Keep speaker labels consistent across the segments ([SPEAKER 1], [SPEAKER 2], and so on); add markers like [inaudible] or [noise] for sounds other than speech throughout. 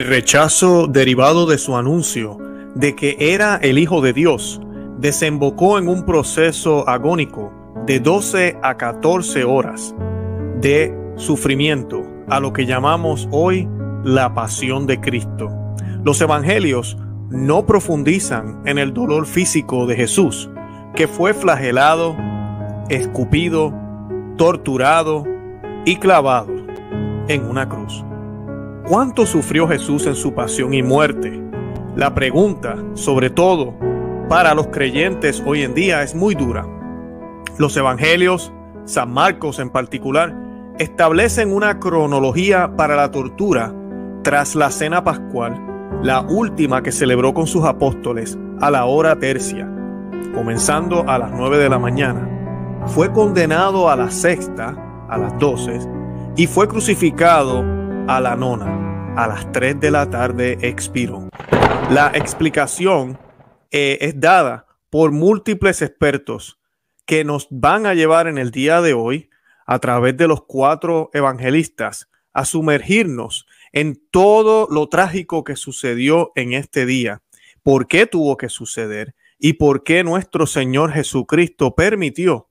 [SPEAKER 1] El rechazo derivado de su anuncio de que era el Hijo de Dios desembocó en un proceso agónico de 12 a 14 horas de sufrimiento, a lo que llamamos hoy la pasión de Cristo. Los evangelios no profundizan en el dolor físico de Jesús, que fue flagelado, escupido, torturado y clavado en una cruz. ¿Cuánto sufrió Jesús en su pasión y muerte? La pregunta, sobre todo para los creyentes hoy en día, es muy dura. Los evangelios, San Marcos en particular, establecen una cronología para la tortura tras la cena pascual, la última que celebró con sus apóstoles a la hora tercia, comenzando a las 9 de la mañana. Fue condenado a la sexta, a las 12, y fue crucificado a la nona, a las 3 de la tarde expiró. La explicación eh, es dada por múltiples expertos que nos van a llevar en el día de hoy, a través de los cuatro evangelistas, a sumergirnos en todo lo trágico que sucedió en este día, por qué tuvo que suceder y por qué nuestro Señor Jesucristo permitió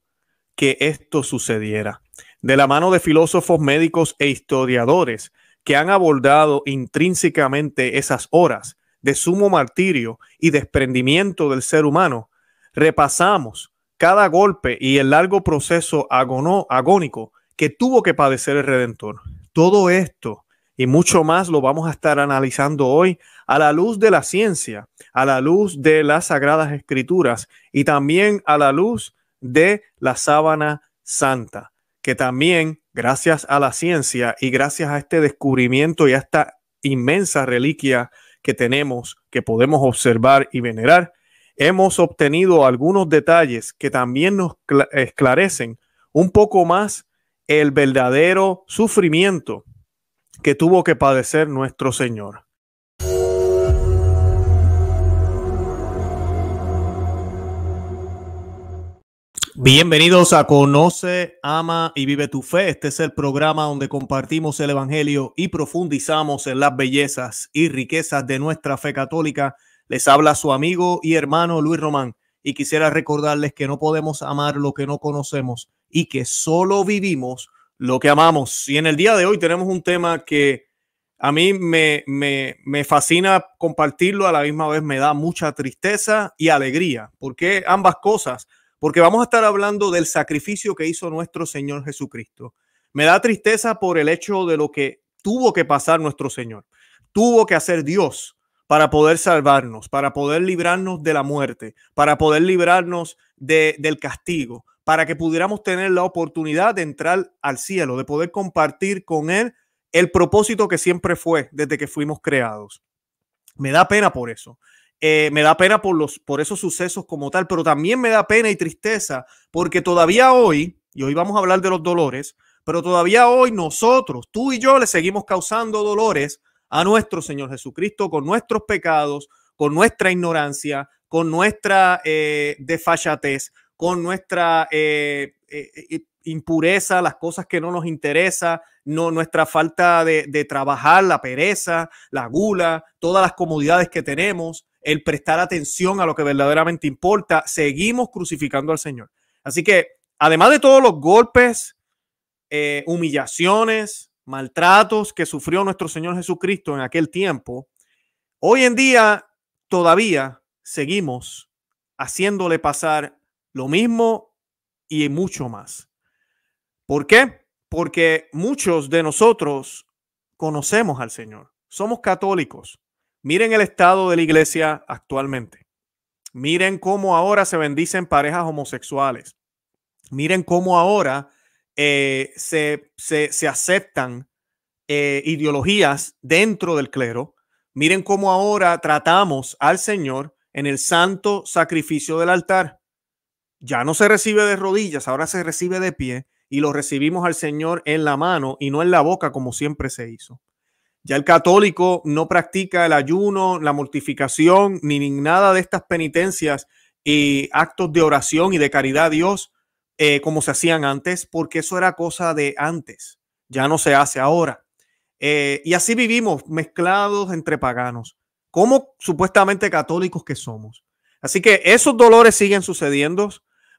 [SPEAKER 1] que esto sucediera. De la mano de filósofos, médicos e historiadores, que han abordado intrínsecamente esas horas de sumo martirio y desprendimiento del ser humano, repasamos cada golpe y el largo proceso agónico que tuvo que padecer el Redentor. Todo esto y mucho más lo vamos a estar analizando hoy a la luz de la ciencia, a la luz de las sagradas escrituras y también a la luz de la sábana santa, que también gracias a la ciencia y gracias a este descubrimiento y a esta inmensa reliquia que tenemos, que podemos observar y venerar, hemos obtenido algunos detalles que también nos esclarecen un poco más el verdadero sufrimiento que tuvo que padecer nuestro Señor. Bienvenidos a Conoce, Ama y Vive tu Fe. Este es el programa donde compartimos el Evangelio y profundizamos en las bellezas y riquezas de nuestra fe católica. Les habla su amigo y hermano Luis Román y quisiera recordarles que no podemos amar lo que no conocemos y que solo vivimos lo que amamos. Y en el día de hoy tenemos un tema que a mí me, me, me fascina compartirlo, a la misma vez me da mucha tristeza y alegría, porque ambas cosas porque vamos a estar hablando del sacrificio que hizo nuestro Señor Jesucristo. Me da tristeza por el hecho de lo que tuvo que pasar nuestro Señor, tuvo que hacer Dios para poder salvarnos, para poder librarnos de la muerte, para poder librarnos del castigo, para que pudiéramos tener la oportunidad de entrar al cielo, de poder compartir con Él el propósito que siempre fue desde que fuimos creados. Me da pena por eso. Eh, me da pena por, los, por esos sucesos como tal, pero también me da pena y tristeza porque todavía hoy, y hoy vamos a hablar de los dolores, pero todavía hoy nosotros, tú y yo, le seguimos causando dolores a nuestro Señor Jesucristo con nuestros pecados, con nuestra ignorancia, con nuestra eh, desfachatez, con nuestra eh, impureza, las cosas que no nos interesa, no, nuestra falta de, trabajar, la pereza, la gula, todas las comodidades que tenemos el prestar atención a lo que verdaderamente importa, seguimos crucificando al Señor. Así que, además de todos los golpes, eh, humillaciones, maltratos que sufrió nuestro Señor Jesucristo en aquel tiempo, hoy en día todavía seguimos haciéndole pasar lo mismo y mucho más. ¿Por qué? Porque muchos de nosotros conocemos al Señor, somos católicos, Miren el estado de la iglesia actualmente. Miren cómo ahora se bendicen parejas homosexuales. Miren cómo ahora eh, se, aceptan eh, ideologías dentro del clero. Miren cómo ahora tratamos al Señor en el santo sacrificio del altar. Ya no se recibe de rodillas, ahora se recibe de pie y lo recibimos al Señor en la mano y no en la boca como siempre se hizo. Ya el católico no practica el ayuno, la mortificación, ni, nada de estas penitencias y actos de oración y de caridad a Dios eh, como se hacían antes, porque eso era cosa de antes, ya no se hace ahora. Eh, y así vivimos mezclados entre paganos, como supuestamente católicos que somos. Así que esos dolores siguen sucediendo,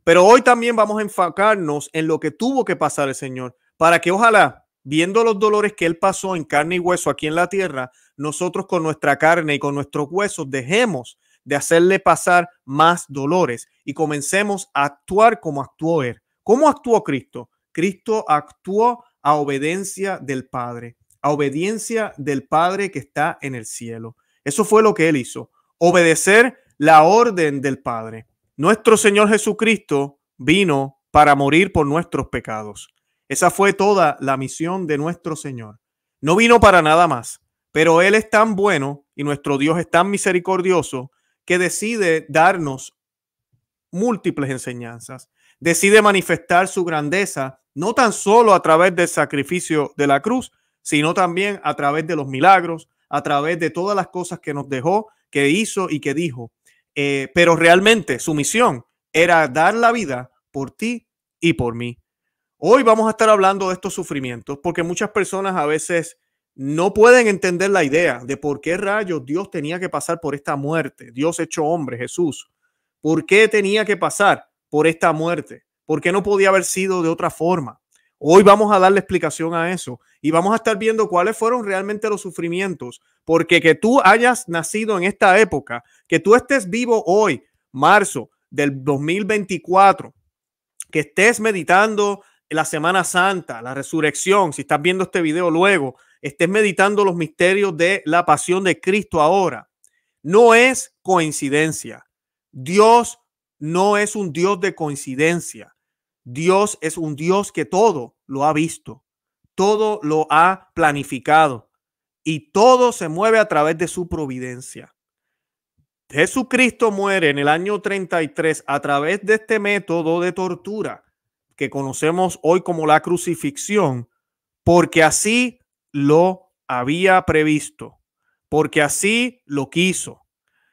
[SPEAKER 1] pero hoy también vamos a enfocarnos en lo que tuvo que pasar el Señor, para que ojalá viendo los dolores que Él pasó en carne y hueso aquí en la tierra, nosotros con nuestra carne y con nuestros huesos dejemos de hacerle pasar más dolores y comencemos a actuar como actuó Él. ¿Cómo actuó Cristo? Cristo actuó a obediencia del Padre, a obediencia del Padre que está en el cielo. Eso fue lo que Él hizo, obedecer la orden del Padre. Nuestro Señor Jesucristo vino para morir por nuestros pecados. Esa fue toda la misión de nuestro Señor. No vino para nada más, pero Él es tan bueno y nuestro Dios es tan misericordioso que decide darnos múltiples enseñanzas. Decide manifestar su grandeza no tan solo a través del sacrificio de la cruz, sino también a través de los milagros, a través de todas las cosas que nos dejó, que hizo y que dijo. Eh, pero realmente su misión era dar la vida por ti y por mí. Hoy vamos a estar hablando de estos sufrimientos porque muchas personas a veces no pueden entender la idea de por qué rayos Dios tenía que pasar por esta muerte, Dios hecho hombre, Jesús. ¿Por qué tenía que pasar por esta muerte? ¿Por qué no podía haber sido de otra forma? Hoy vamos a darle explicación a eso y vamos a estar viendo cuáles fueron realmente los sufrimientos, porque que tú hayas nacido en esta época, que tú estés vivo hoy, marzo del 2024, que estés meditando la Semana Santa, la resurrección, si estás viendo este video luego, estés meditando los misterios de la pasión de Cristo ahora. No es coincidencia. Dios no es un Dios de coincidencia. Dios es un Dios que todo lo ha visto, todo lo ha planificado y todo se mueve a través de su providencia. Jesucristo muere en el año 33 a través de este método de tortura que conocemos hoy como la crucifixión, porque así lo había previsto, porque así lo quiso.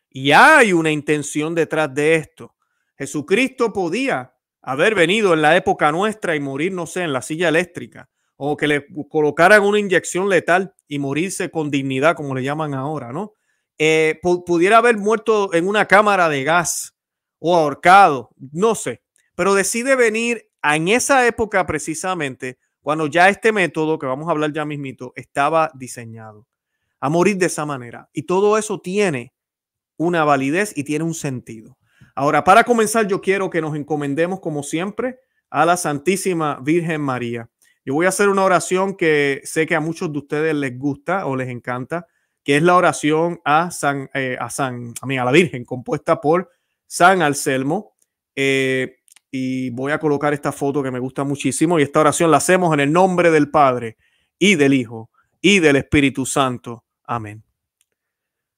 [SPEAKER 1] Y hay una intención detrás de esto. Jesucristo podía haber venido en la época nuestra y morir, no sé, en la silla eléctrica, o que le colocaran una inyección letal y morirse con dignidad, como le llaman ahora, ¿no? Eh, pudiera haber muerto en una cámara de gas o ahorcado, no sé, pero decide venir en esa época precisamente, cuando ya este método, que vamos a hablar ya mismito, estaba diseñado a morir de esa manera. Y todo eso tiene una validez y tiene un sentido. Ahora, para comenzar, yo quiero que nos encomendemos, como siempre, a la Santísima Virgen María. Yo voy a hacer una oración que sé que a muchos de ustedes les gusta o les encanta, que es la oración a San, eh, a San, a, mí, a la Virgen, compuesta por San Anselmo. Eh, y voy a colocar esta foto que me gusta muchísimo y esta oración la hacemos en el nombre del Padre y del Hijo y del Espíritu Santo. Amén.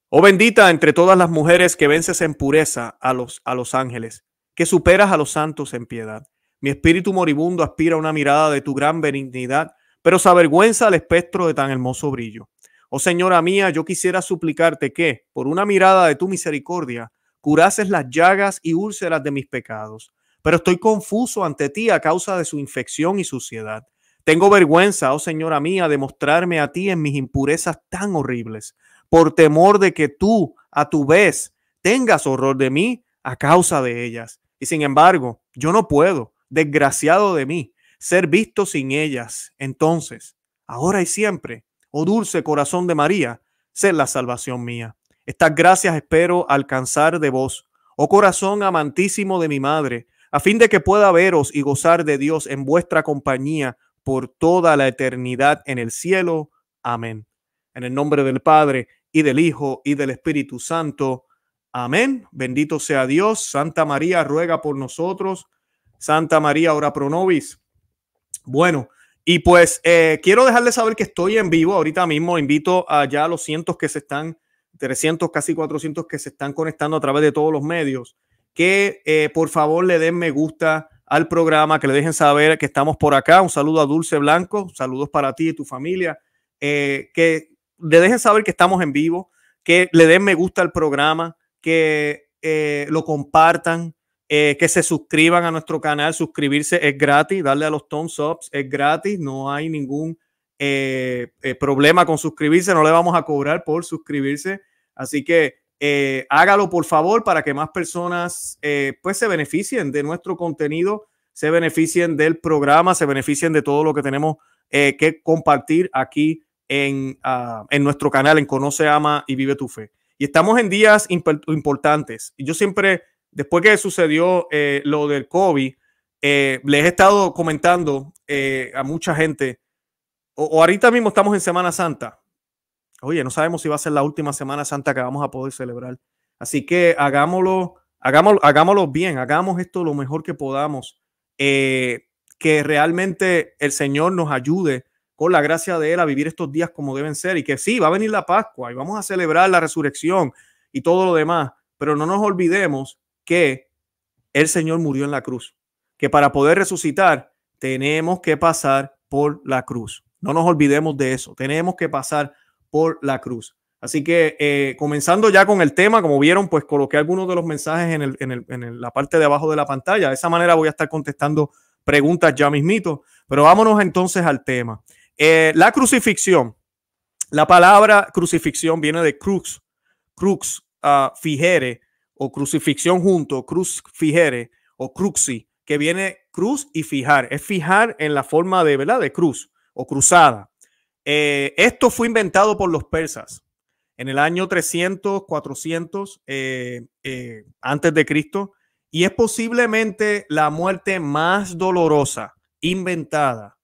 [SPEAKER 1] Oh bendita entre todas las mujeres que vences en pureza a los, a los ángeles, que superas a los santos en piedad. Mi espíritu moribundo aspira a una mirada de tu gran benignidad, pero se avergüenza al espectro de tan hermoso brillo. Oh Señora mía, yo quisiera suplicarte que, por una mirada de tu misericordia, curases las llagas y úlceras de mis pecados pero estoy confuso ante ti a causa de su infección y suciedad. Tengo vergüenza, oh Señora mía, de mostrarme a ti en mis impurezas tan horribles, por temor de que tú, a tu vez, tengas horror de mí a causa de ellas. Y sin embargo, yo no puedo, desgraciado de mí, ser visto sin ellas. Entonces, ahora y siempre, oh dulce corazón de María, sé la salvación mía. Estas gracias espero alcanzar de vos, oh corazón amantísimo de mi madre, a fin de que pueda veros y gozar de Dios en vuestra compañía por toda la eternidad en el cielo. Amén. En el nombre del Padre y del Hijo y del Espíritu Santo. Amén. Bendito sea Dios. Santa María ruega por nosotros. Santa María ora pro nobis. Bueno, y pues eh, quiero dejarles saber que estoy en vivo ahorita mismo. Invito a ya los cientos que se están, 300, casi 400 que se están conectando a través de todos los medios que eh, por favor le den me gusta al programa, que le dejen saber que estamos por acá. Un saludo a Dulce Blanco, saludos para ti y tu familia. Eh, que le dejen saber que estamos en vivo, que le den me gusta al programa, que eh, lo compartan, que se suscriban a nuestro canal. Suscribirse es gratis, darle a los thumbs ups es gratis, no hay ningún problema con suscribirse, no le vamos a cobrar por suscribirse. Así que eh, hágalo por favor para que más personas eh, pues se beneficien de nuestro contenido, se beneficien del programa, se beneficien de todo lo que tenemos eh, que compartir aquí ah, en, nuestro canal, en Conoce, Ama y Vive tu Fe. Y estamos en días importantes. Y yo siempre, después que sucedió lo del COVID, les he estado comentando a mucha gente, o ahorita mismo estamos en Semana Santa, oye, no sabemos si va a ser la última Semana Santa que vamos a poder celebrar. Así que hagámoslo, hagámoslo, hagámoslo bien, hagamos esto lo mejor que podamos. Eh, que realmente el Señor nos ayude con la gracia de Él a vivir estos días como deben ser y que sí, va a venir la Pascua y vamos a celebrar la resurrección y todo lo demás, pero no nos olvidemos que el Señor murió en la cruz, que para poder resucitar tenemos que pasar por la cruz. No nos olvidemos de eso, tenemos que pasar por la cruz. Así que eh, comenzando ya con el tema, como vieron, pues coloqué algunos de los mensajes en, la parte de abajo de la pantalla. De esa manera voy a estar contestando preguntas ya mismito. Pero vámonos entonces al tema. Eh, la crucifixión. La palabra crucifixión viene de crux, crux ah, fijere o crucifixión junto, cruz fijere o cruxi, que viene cruz y fijar. Es fijar en la forma de, ¿verdad? De cruz o cruzada. Eh, esto fue inventado por los persas en el año 300, 400 eh, eh, antes de Cristo y es posiblemente la muerte más dolorosa inventada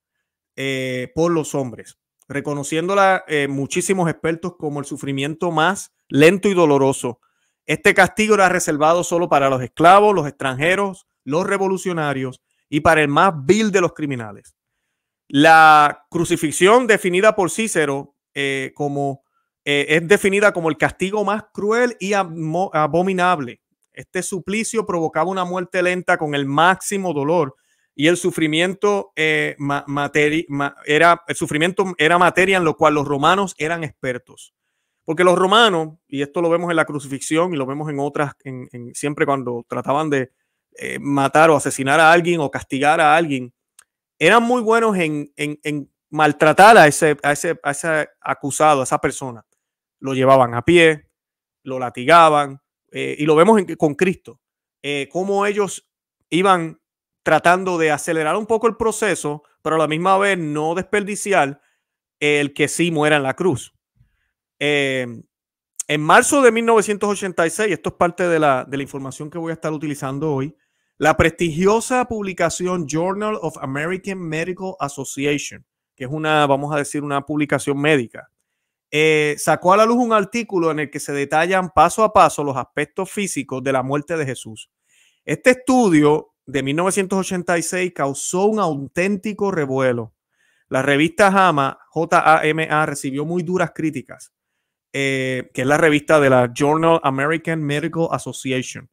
[SPEAKER 1] por los hombres, reconociéndola muchísimos expertos como el sufrimiento más lento y doloroso. Este castigo era reservado solo para los esclavos, los extranjeros, los revolucionarios y para el más vil de los criminales. La crucifixión definida por Cícero eh, como eh, es definida como el castigo más cruel y abominable. Este suplicio provocaba una muerte lenta con el máximo dolor y el sufrimiento, eh, era, el sufrimiento era materia en lo cual los romanos eran expertos. Porque los romanos, y esto lo vemos en la crucifixión y lo vemos en otras, siempre cuando trataban de matar o asesinar a alguien o castigar a alguien, eran muy buenos en, maltratar a ese, ese, acusado, a esa persona. Lo llevaban a pie, lo latigaban, eh, y lo vemos con Cristo, eh, cómo ellos iban tratando de acelerar un poco el proceso, pero a la misma vez no desperdiciar el que sí muera en la cruz. Eh, en marzo de 1986, esto es parte de la información que voy a estar utilizando hoy, la prestigiosa publicación Journal of American Medical Association, que es una, vamos a decir, una publicación médica, eh, sacó a la luz un artículo en el que se detallan paso a paso los aspectos físicos de la muerte de Jesús. Este estudio de 1986 causó un auténtico revuelo. La revista JAMA, J-A-M-A, recibió muy duras críticas, eh, que es la revista de la Journal American Medical Association.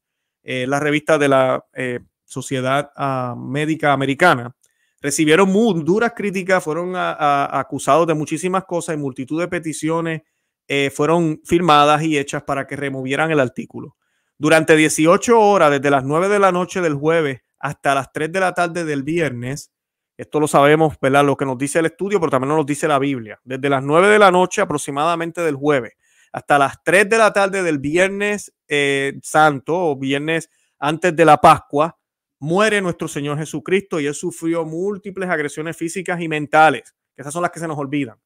[SPEAKER 1] Eh, la revista de la eh, Sociedad ah, Médica Americana, recibieron muy duras críticas, fueron acusados de muchísimas cosas y multitud de peticiones eh, fueron firmadas y hechas para que removieran el artículo. Durante 18 horas, desde las 9 de la noche del jueves hasta las 3 de la tarde del viernes, esto lo sabemos, ¿verdad? Lo que nos dice el estudio, pero también nos dice la Biblia. Desde las 9 de la noche aproximadamente del jueves hasta las 3 de la tarde del viernes eh, santo o viernes antes de la Pascua, muere nuestro Señor Jesucristo y él sufrió múltiples agresiones físicas y mentales, que esas son las que se nos olvidan,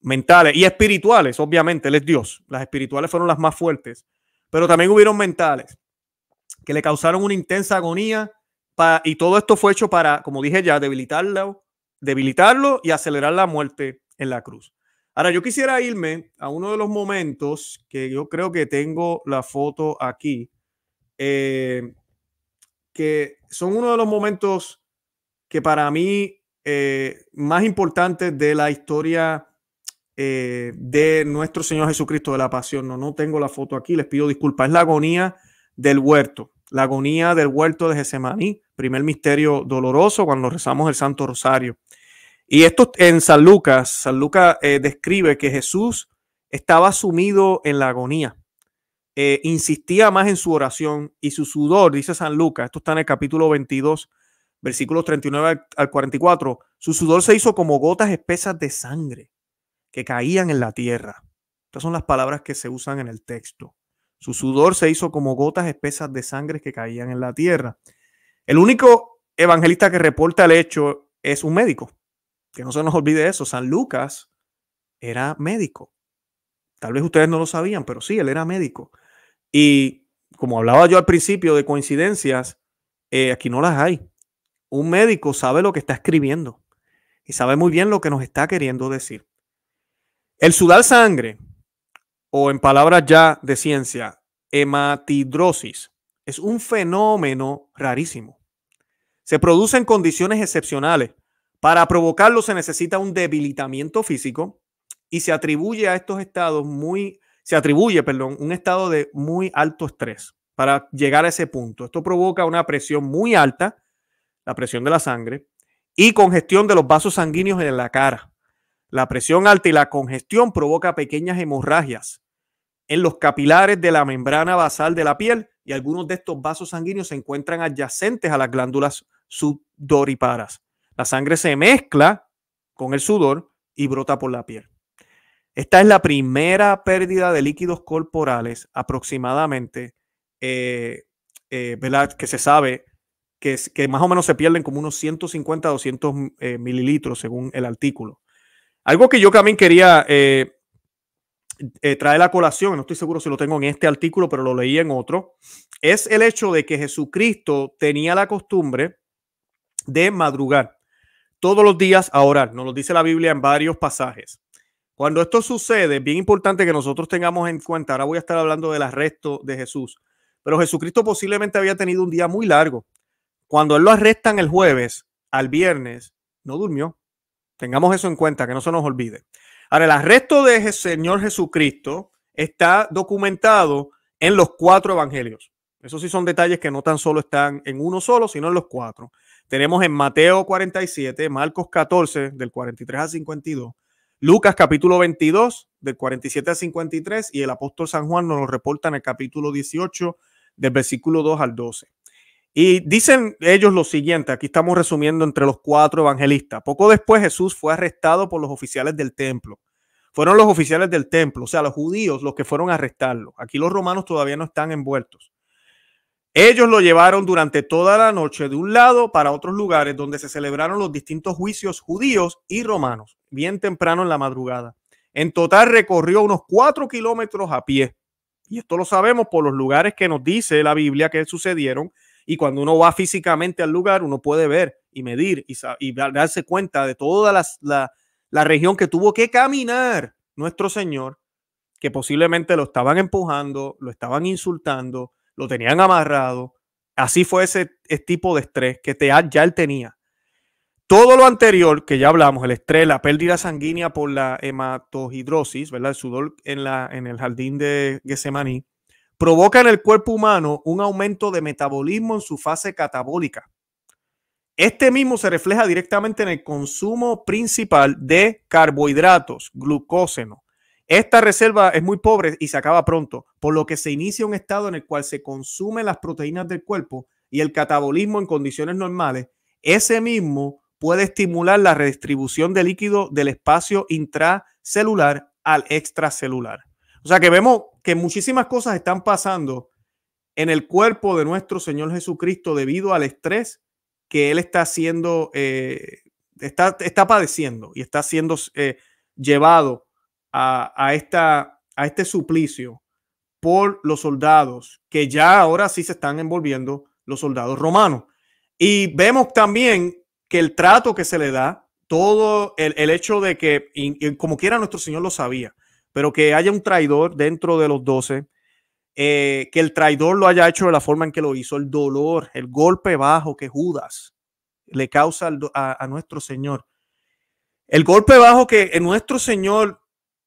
[SPEAKER 1] mentales y espirituales, obviamente, él es Dios, las espirituales fueron las más fuertes, pero también hubieron mentales que le causaron una intensa agonía y todo esto fue hecho para, como dije ya, debilitarlo, debilitarlo y acelerar la muerte en la cruz. Ahora, yo quisiera irme a uno de los momentos que yo creo que tengo la foto aquí, eh, que son uno de los momentos que para mí eh, más importantes de la historia eh, de nuestro Señor Jesucristo de la Pasión. No, no tengo la foto aquí, les pido disculpas. Es la agonía del huerto, la agonía del huerto de Getsemaní, primer misterio doloroso cuando rezamos el Santo Rosario. Y esto en San Lucas, San Lucas eh, describe que Jesús estaba sumido en la agonía. Eh, insistía más en su oración y su sudor, dice San Lucas, esto está en el capítulo 22, versículos 39 al 44, su sudor se hizo como gotas espesas de sangre que caían en la tierra. Estas son las palabras que se usan en el texto. Su sudor se hizo como gotas espesas de sangre que caían en la tierra. El único evangelista que reporta el hecho es un médico, que no se nos olvide eso, San Lucas era médico. Tal vez ustedes no lo sabían, pero sí, él era médico. Y como hablaba yo al principio de coincidencias, eh, aquí no las hay. Un médico sabe lo que está escribiendo y sabe muy bien lo que nos está queriendo decir. El sudar sangre, o en palabras ya de ciencia, hematidrosis, es un fenómeno rarísimo. Se produce en condiciones excepcionales para provocarlo se necesita un debilitamiento físico y se atribuye a estos estados muy, se atribuye, perdón, un estado de muy alto estrés para llegar a ese punto. Esto provoca una presión muy alta, la presión de la sangre, y congestión de los vasos sanguíneos en la cara. La presión alta y la congestión provoca pequeñas hemorragias en los capilares de la membrana basal de la piel y algunos de estos vasos sanguíneos se encuentran adyacentes a las glándulas sudoriparas. La sangre se mezcla con el sudor y brota por la piel. Esta es la primera pérdida de líquidos corporales aproximadamente, eh, eh, Que se sabe que, más o menos se pierden como unos 150 200 eh, mililitros según el artículo. Algo que yo también quería traer a colación, no estoy seguro si lo tengo en este artículo, pero lo leí en otro, es el hecho de que Jesucristo tenía la costumbre de madrugar todos los días a orar. Nos lo dice la Biblia en varios pasajes. Cuando esto sucede, es bien importante que nosotros tengamos en cuenta, ahora voy a estar hablando del arresto de Jesús, pero Jesucristo posiblemente había tenido un día muy largo. Cuando él lo arrestan el jueves al viernes, no durmió. Tengamos eso en cuenta, que no se nos olvide. Ahora, el arresto de Señor Jesucristo está documentado en los cuatro evangelios. Esos sí son detalles que no tan solo están en uno solo, sino en los cuatro. Tenemos en Mateo 47, Marcos 14, del 43 al 52, Lucas capítulo 22, del 47 al 53, y el apóstol San Juan nos lo reporta en el capítulo 18, del versículo 2 al 12. Y dicen ellos lo siguiente, aquí estamos resumiendo entre los cuatro evangelistas. Poco después Jesús fue arrestado por los oficiales del templo. Fueron los oficiales del templo, o sea, los judíos los que fueron a arrestarlo. Aquí los romanos todavía no están envueltos. Ellos lo llevaron durante toda la noche de un lado para otros lugares donde se celebraron los distintos juicios judíos y romanos, bien temprano en la madrugada. En total recorrió unos cuatro kilómetros a pie. Y esto lo sabemos por los lugares que nos dice la Biblia que sucedieron. Y cuando uno va físicamente al lugar, uno puede ver y medir y, darse cuenta de toda la, la región que tuvo que caminar nuestro Señor, que posiblemente lo estaban empujando, lo estaban insultando, lo tenían amarrado. Así fue ese, tipo de estrés que te, ya él tenía. Todo lo anterior que ya hablamos, el estrés, la pérdida sanguínea por la hematohidrosis, ¿verdad? El sudor en, la, en el jardín de Getsemaní, provoca en el cuerpo humano un aumento de metabolismo en su fase catabólica. Este mismo se refleja directamente en el consumo principal de carbohidratos, glucógeno. Esta reserva es muy pobre y se acaba pronto, por lo que se inicia un estado en el cual se consumen las proteínas del cuerpo y el catabolismo en condiciones normales. Ese mismo puede estimular la redistribución de líquido del espacio intracelular al extracelular. O sea que vemos que muchísimas cosas están pasando en el cuerpo de nuestro Señor Jesucristo debido al estrés que Él está haciendo, eh, está, padeciendo y está siendo eh, llevado a, esta, a este suplicio por los soldados, que ya ahora sí se están envolviendo los soldados romanos. Y vemos también que el trato que se le da, todo el, hecho de que, como quiera nuestro Señor lo sabía, pero que haya un traidor dentro de los doce, eh, que el traidor lo haya hecho de la forma en que lo hizo, el dolor, el golpe bajo que Judas le causa a, a nuestro Señor. El golpe bajo que eh, nuestro Señor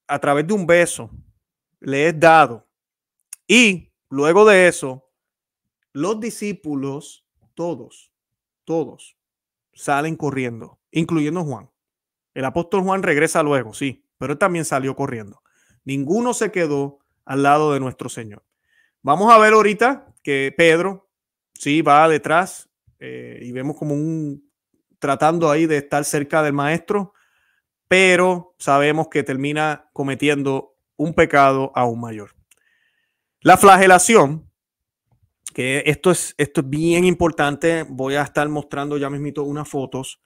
[SPEAKER 1] a través de un beso le es dado. Y luego de eso, los discípulos, todos, todos, salen corriendo, incluyendo Juan. El apóstol Juan regresa luego, sí, pero él también salió corriendo. Ninguno se quedó al lado de nuestro Señor. Vamos a ver ahorita que Pedro, sí, va detrás eh, y vemos como un tratando ahí de estar cerca del maestro, pero sabemos que termina cometiendo un pecado aún mayor. La flagelación, que esto es, esto es bien importante, voy a estar mostrando ya mismito unas fotos.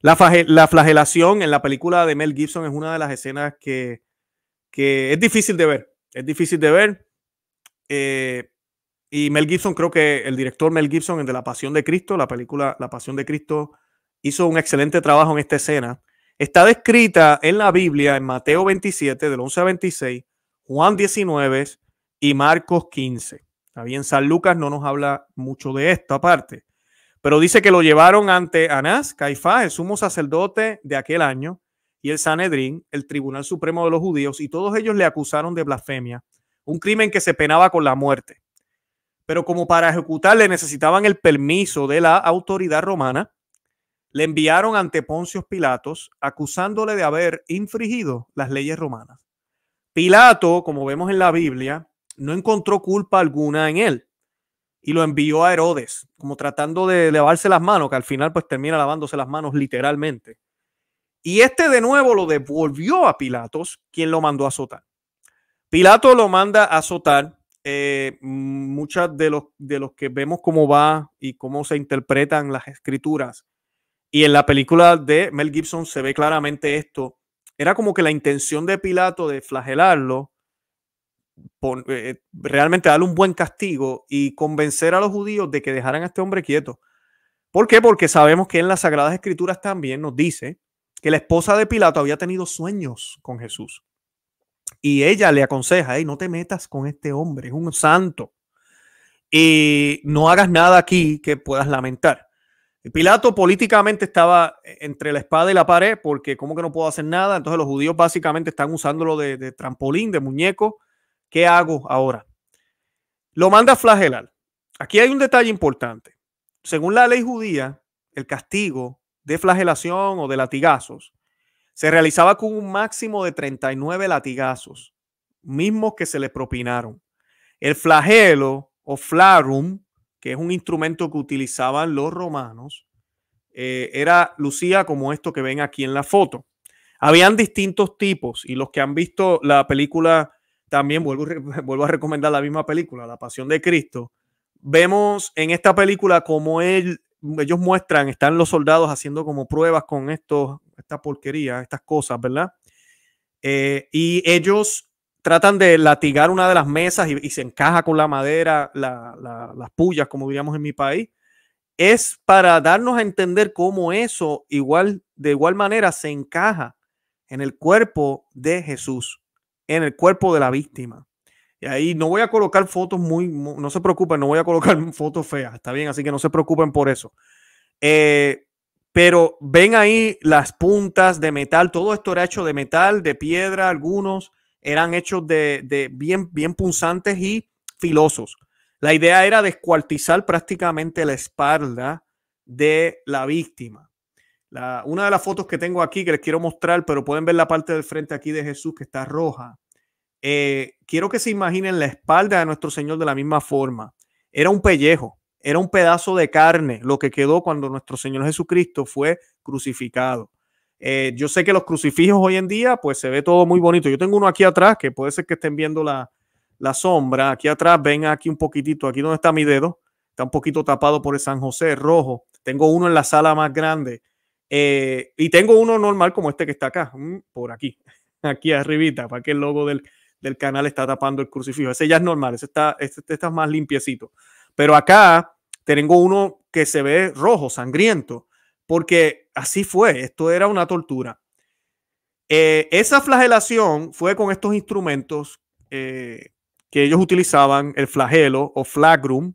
[SPEAKER 1] La, flagelación en la película de Mel Gibson es una de las escenas que, es difícil de ver, es difícil de ver. Eh, y Mel Gibson, creo que el director Mel Gibson, el de La Pasión de Cristo, la película La Pasión de Cristo, hizo un excelente trabajo en esta escena. Está descrita en la Biblia, en Mateo 27, del 11 al 26, Juan 19 y Marcos 15. También San Lucas no nos habla mucho de esto aparte, pero dice que lo llevaron ante Anás, Caifás, el sumo sacerdote de aquel año, y el Sanedrín, el Tribunal Supremo de los Judíos, y todos ellos le acusaron de blasfemia, un crimen que se penaba con la muerte. Pero como para ejecutarle necesitaban el permiso de la autoridad romana, le enviaron ante Poncio Pilatos acusándole de haber infringido las leyes romanas. Pilato, como vemos en la Biblia, no encontró culpa alguna en él y lo envió a Herodes, como tratando de lavarse las manos, que al final pues termina lavándose las manos literalmente. Y este de nuevo lo devolvió a Pilatos, quien lo mandó a azotar. Pilato lo manda a azotar. Muchos eh, muchas de los, de los que vemos cómo va y cómo se interpretan las escrituras y en la película de Mel Gibson se ve claramente esto. Era como que la intención de Pilato de flagelarlo, eh, realmente darle un buen castigo y convencer a los judíos de que dejaran a este hombre quieto. ¿Por qué? Porque sabemos que en las Sagradas Escrituras también nos dice que la esposa de Pilato había tenido sueños con Jesús. Y ella le aconseja, y no te metas con este hombre, es un santo. Y no hagas nada aquí que puedas lamentar. Pilato políticamente estaba eh, entre la espada y la pared porque como que no puedo hacer nada, entonces los judíos básicamente están usándolo de, de trampolín, de muñeco. ¿Qué hago ahora? Lo manda a flagelar. Aquí hay un detalle importante. Según la ley judía, el castigo de flagelación o de latigazos se realizaba con un máximo de 39 latigazos, mismos que se le propinaron. El flagelo o flarum que es un instrumento que utilizaban los romanos, eh, era, lucía como esto que ven aquí en la foto. Habían distintos tipos y los que han visto la película, también vuelvo, [laughs] vuelvo a recomendar la misma película, La Pasión de Cristo, vemos en esta película como ellos muestran, están los soldados haciendo como pruebas con esto, esta porquería, estas cosas, ¿verdad? Eh, y ellos tratan de latigar una de las mesas y, se encaja con la madera, las pullas, como diríamos en mi país, es para darnos a entender cómo eso igual, de igual manera se encaja en el cuerpo de Jesús, en el cuerpo de la víctima. Y ahí no voy a colocar fotos muy, no se preocupen, no voy a colocar [laughs] fotos feas, está bien, así que no se preocupen por eso. Eh, pero ven ahí las puntas de metal, todo esto era hecho de metal, de piedra, algunos, eran hechos de, bien, bien punzantes y filosos. La idea era descuartizar prácticamente la espalda de la víctima. La, una de las fotos que tengo aquí que les quiero mostrar, pero pueden ver la parte del frente aquí de Jesús que está roja. Eh, quiero que se imaginen la espalda de nuestro Señor de la misma forma. Era un pellejo, era un pedazo de carne lo que quedó cuando nuestro Señor Jesucristo fue crucificado. Eh, yo sé que los crucifijos hoy en día, pues se ve todo muy bonito. Yo tengo uno aquí atrás, que puede ser que estén viendo la, la sombra. Aquí atrás, ven aquí un poquitito, aquí donde está mi dedo, está un poquito tapado por el San José rojo. Tengo uno en la sala más grande. Eh, y tengo uno normal como este que está acá, mm, por aquí, [laughs] aquí arribita, para que el logo del, del canal está tapando el crucifijo. Ese ya es normal, ese está, este, este está más limpiecito. Pero acá tengo uno que se ve rojo, sangriento porque así fue, esto era una tortura. Eh, esa flagelación fue con estos instrumentos eh, que ellos utilizaban, el flagelo o flagrum.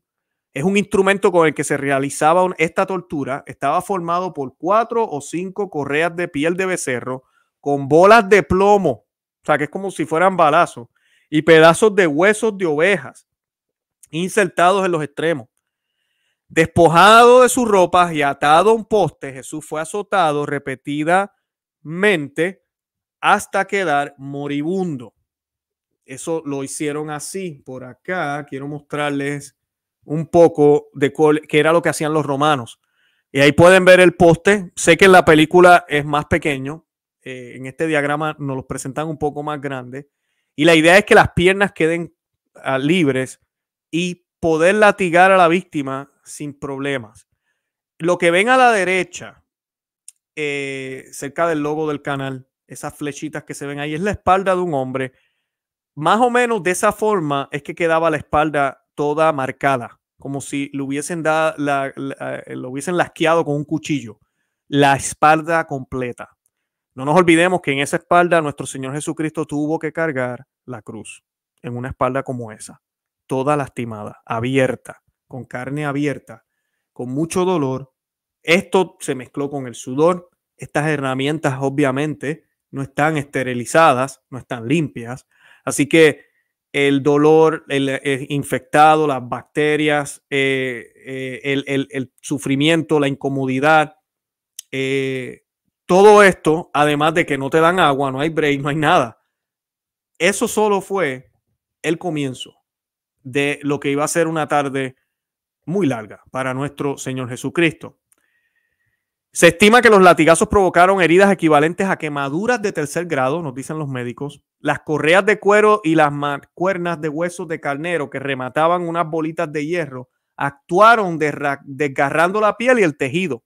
[SPEAKER 1] Es un instrumento con el que se realizaba esta tortura. Estaba formado por cuatro o cinco correas de piel de becerro con bolas de plomo, o sea, que es como si fueran balazos, y pedazos de huesos de ovejas insertados en los extremos. Despojado de sus ropas y atado a un poste, Jesús fue azotado repetidamente hasta quedar moribundo. Eso lo hicieron así. Por acá quiero mostrarles un poco de qué era lo que hacían los romanos. Y ahí pueden ver el poste. Sé que en la película es más pequeño. Eh, en este diagrama nos lo presentan un poco más grande. Y la idea es que las piernas queden ah, libres y poder latigar a la víctima sin problemas. Lo que ven a la derecha, eh, cerca del logo del canal, esas flechitas que se ven ahí, es la espalda de un hombre. Más o menos de esa forma es que quedaba la espalda toda marcada, como si lo hubiesen, dado, eh, lo hubiesen lasqueado con un cuchillo. La espalda completa. No nos olvidemos que en esa espalda nuestro Señor Jesucristo tuvo que cargar la cruz, en una espalda como esa, toda lastimada, abierta con carne abierta, con mucho dolor. Esto se mezcló con el sudor. Estas herramientas obviamente no están esterilizadas, no están limpias. Así que el dolor, el, infectado, las bacterias, eh, eh, el, sufrimiento, la incomodidad, eh, todo esto, además de que no te dan agua, no hay break, no hay nada. Eso solo fue el comienzo de lo que iba a ser una tarde muy larga para nuestro Señor Jesucristo. Se estima que los latigazos provocaron heridas equivalentes a quemaduras de tercer grado, nos dicen los médicos, las correas de cuero y las cuernas de huesos de carnero que remataban unas bolitas de hierro actuaron desgarrando la piel y el tejido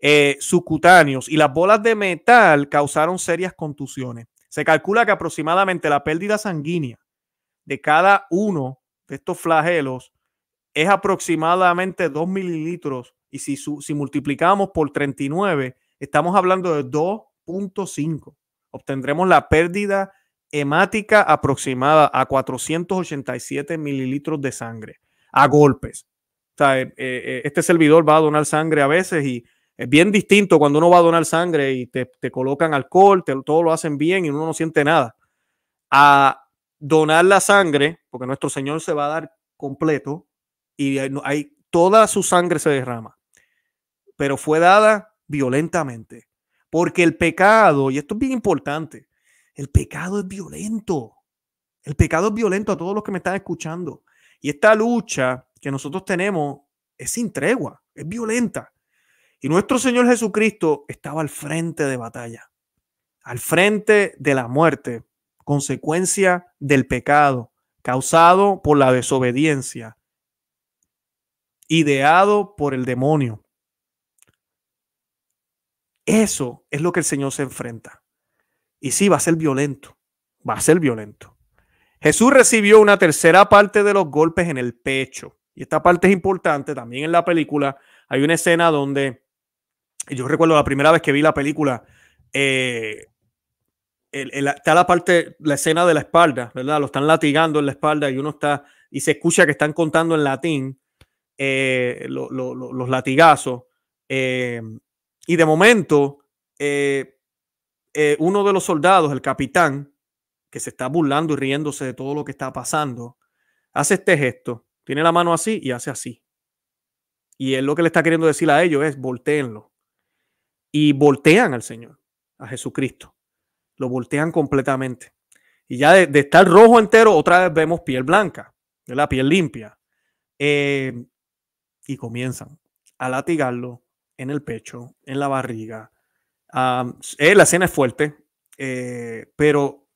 [SPEAKER 1] eh, subcutáneos y las bolas de metal causaron serias contusiones. Se calcula que aproximadamente la pérdida sanguínea de cada uno de estos flagelos es aproximadamente 2 mililitros y si, si multiplicamos por 39, estamos hablando de 2.5. Obtendremos la pérdida hemática aproximada a 487 mililitros de sangre a golpes. Eh, eh, eh, este servidor va a donar sangre a veces y es bien distinto cuando uno va a donar sangre y te, colocan alcohol, todo lo hacen bien y uno no siente nada. A donar la sangre, porque nuestro Señor se va a dar completo, y hay, toda su sangre se derrama, pero fue dada violentamente, porque el pecado, y esto es bien importante, el pecado es violento, el pecado es violento a todos los que me están escuchando, y esta lucha que nosotros tenemos es sin tregua, es violenta, y nuestro Señor Jesucristo estaba al frente de batalla, al frente de la muerte, consecuencia del pecado causado por la desobediencia ideado por el demonio. Eso es lo que el Señor se enfrenta. Y sí, va a ser violento, va a ser violento. Jesús recibió una tercera parte de los golpes en el pecho. Y esta parte es importante, también en la película hay una escena donde, yo recuerdo la primera vez que vi la película, eh, está la parte, la escena de la espalda, ¿verdad? Lo están latigando en la espalda y uno está, y se escucha que están contando en latín. Eh, los latigazos. Eh, y de momento, eh, uno de los soldados, el capitán, que se está burlando y riéndose de todo lo que está pasando, hace este gesto, tiene la mano así y hace así. Y él lo que le está queriendo decir a ellos es, volteenlo. Y voltean al Señor, a Jesucristo. Lo voltean completamente. Y ya de, estar rojo entero, otra vez vemos piel blanca, la piel limpia y comienzan a latigarlo en el pecho, en la barriga. Eh, la escena es fuerte, eh, pero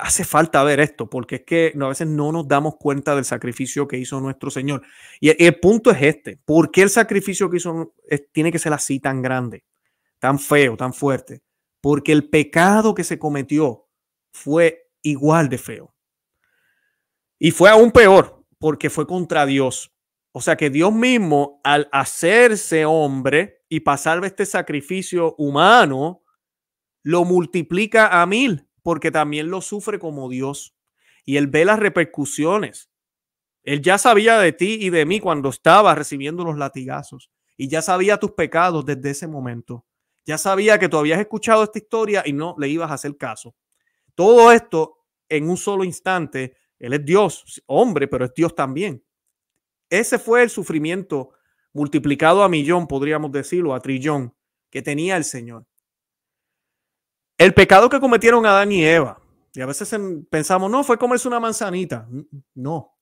[SPEAKER 1] hace falta ver esto, porque es que a veces no nos damos cuenta del sacrificio que hizo nuestro Señor. Y el, punto es este, ¿por qué el sacrificio que hizo tiene que ser así tan grande, tan feo, tan fuerte? Porque el pecado que se cometió fue igual de feo. Y fue aún peor, porque fue contra Dios. O sea que Dios mismo, al hacerse hombre y pasar de este sacrificio humano, lo multiplica a mil, porque también lo sufre como Dios. Y él ve las repercusiones. Él ya sabía de ti y de mí cuando estabas recibiendo los latigazos. Y ya sabía tus pecados desde ese momento. Ya sabía que tú habías escuchado esta historia y no le ibas a hacer caso. Todo esto en un solo instante. Él es Dios, hombre, pero es Dios también. Ese fue el sufrimiento multiplicado a millón, podríamos decirlo, a trillón, que tenía el Señor. El pecado que cometieron Adán y Eva, y a veces pensamos, no, fue comerse una manzanita. No.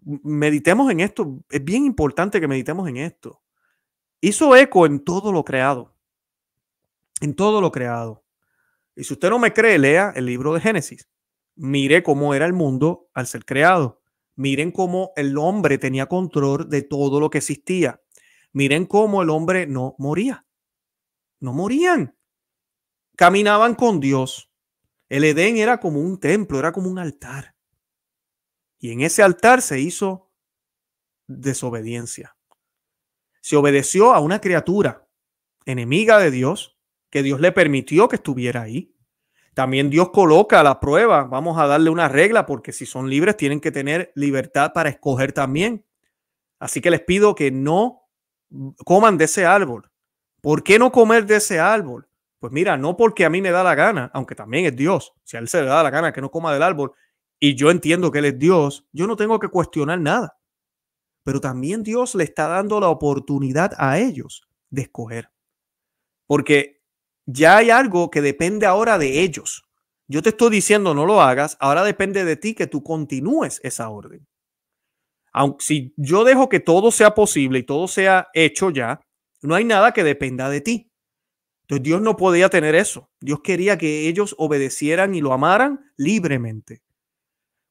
[SPEAKER 1] Meditemos en esto, es bien importante que meditemos en esto. Hizo eco en todo lo creado, en todo lo creado. Y si usted no me cree, lea el libro de Génesis. Mire cómo era el mundo al ser creado. Miren cómo el hombre tenía control de todo lo que existía. Miren cómo el hombre no moría. No morían. Caminaban con Dios. El Edén era como un templo, era como un altar. Y en ese altar se hizo desobediencia. Se obedeció a una criatura enemiga de Dios, que Dios le permitió que estuviera ahí. También Dios coloca la prueba, vamos a darle una regla, porque si son libres tienen que tener libertad para escoger también. Así que les pido que no coman de ese árbol. ¿Por qué no comer de ese árbol? Pues mira, no porque a mí me da la gana, aunque también es Dios. Si a él se le da la gana que no coma del árbol y yo entiendo que él es Dios, yo no tengo que cuestionar nada. Pero también Dios le está dando la oportunidad a ellos de escoger. Porque ya hay algo que depende ahora de ellos. Yo te estoy diciendo no lo hagas, ahora depende de ti que tú continúes esa orden. Aunque si yo dejo que todo sea posible y todo sea hecho ya, no hay nada que dependa de ti. Entonces Dios no podía tener eso. Dios quería que ellos obedecieran y lo amaran libremente.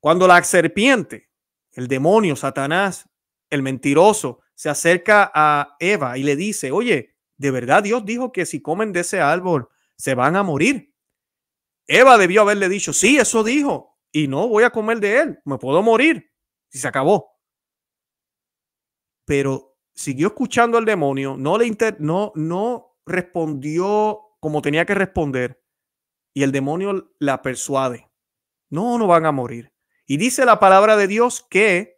[SPEAKER 1] Cuando la serpiente, el demonio, Satanás, el mentiroso, se acerca a Eva y le dice, oye, de verdad, Dios dijo que si comen de ese árbol se van a morir. Eva debió haberle dicho, sí, eso dijo, y no voy a comer de él, me puedo morir. Y se acabó. Pero siguió escuchando al demonio, no le no, no respondió como tenía que responder, y el demonio la persuade. No, no van a morir. Y dice la palabra de Dios que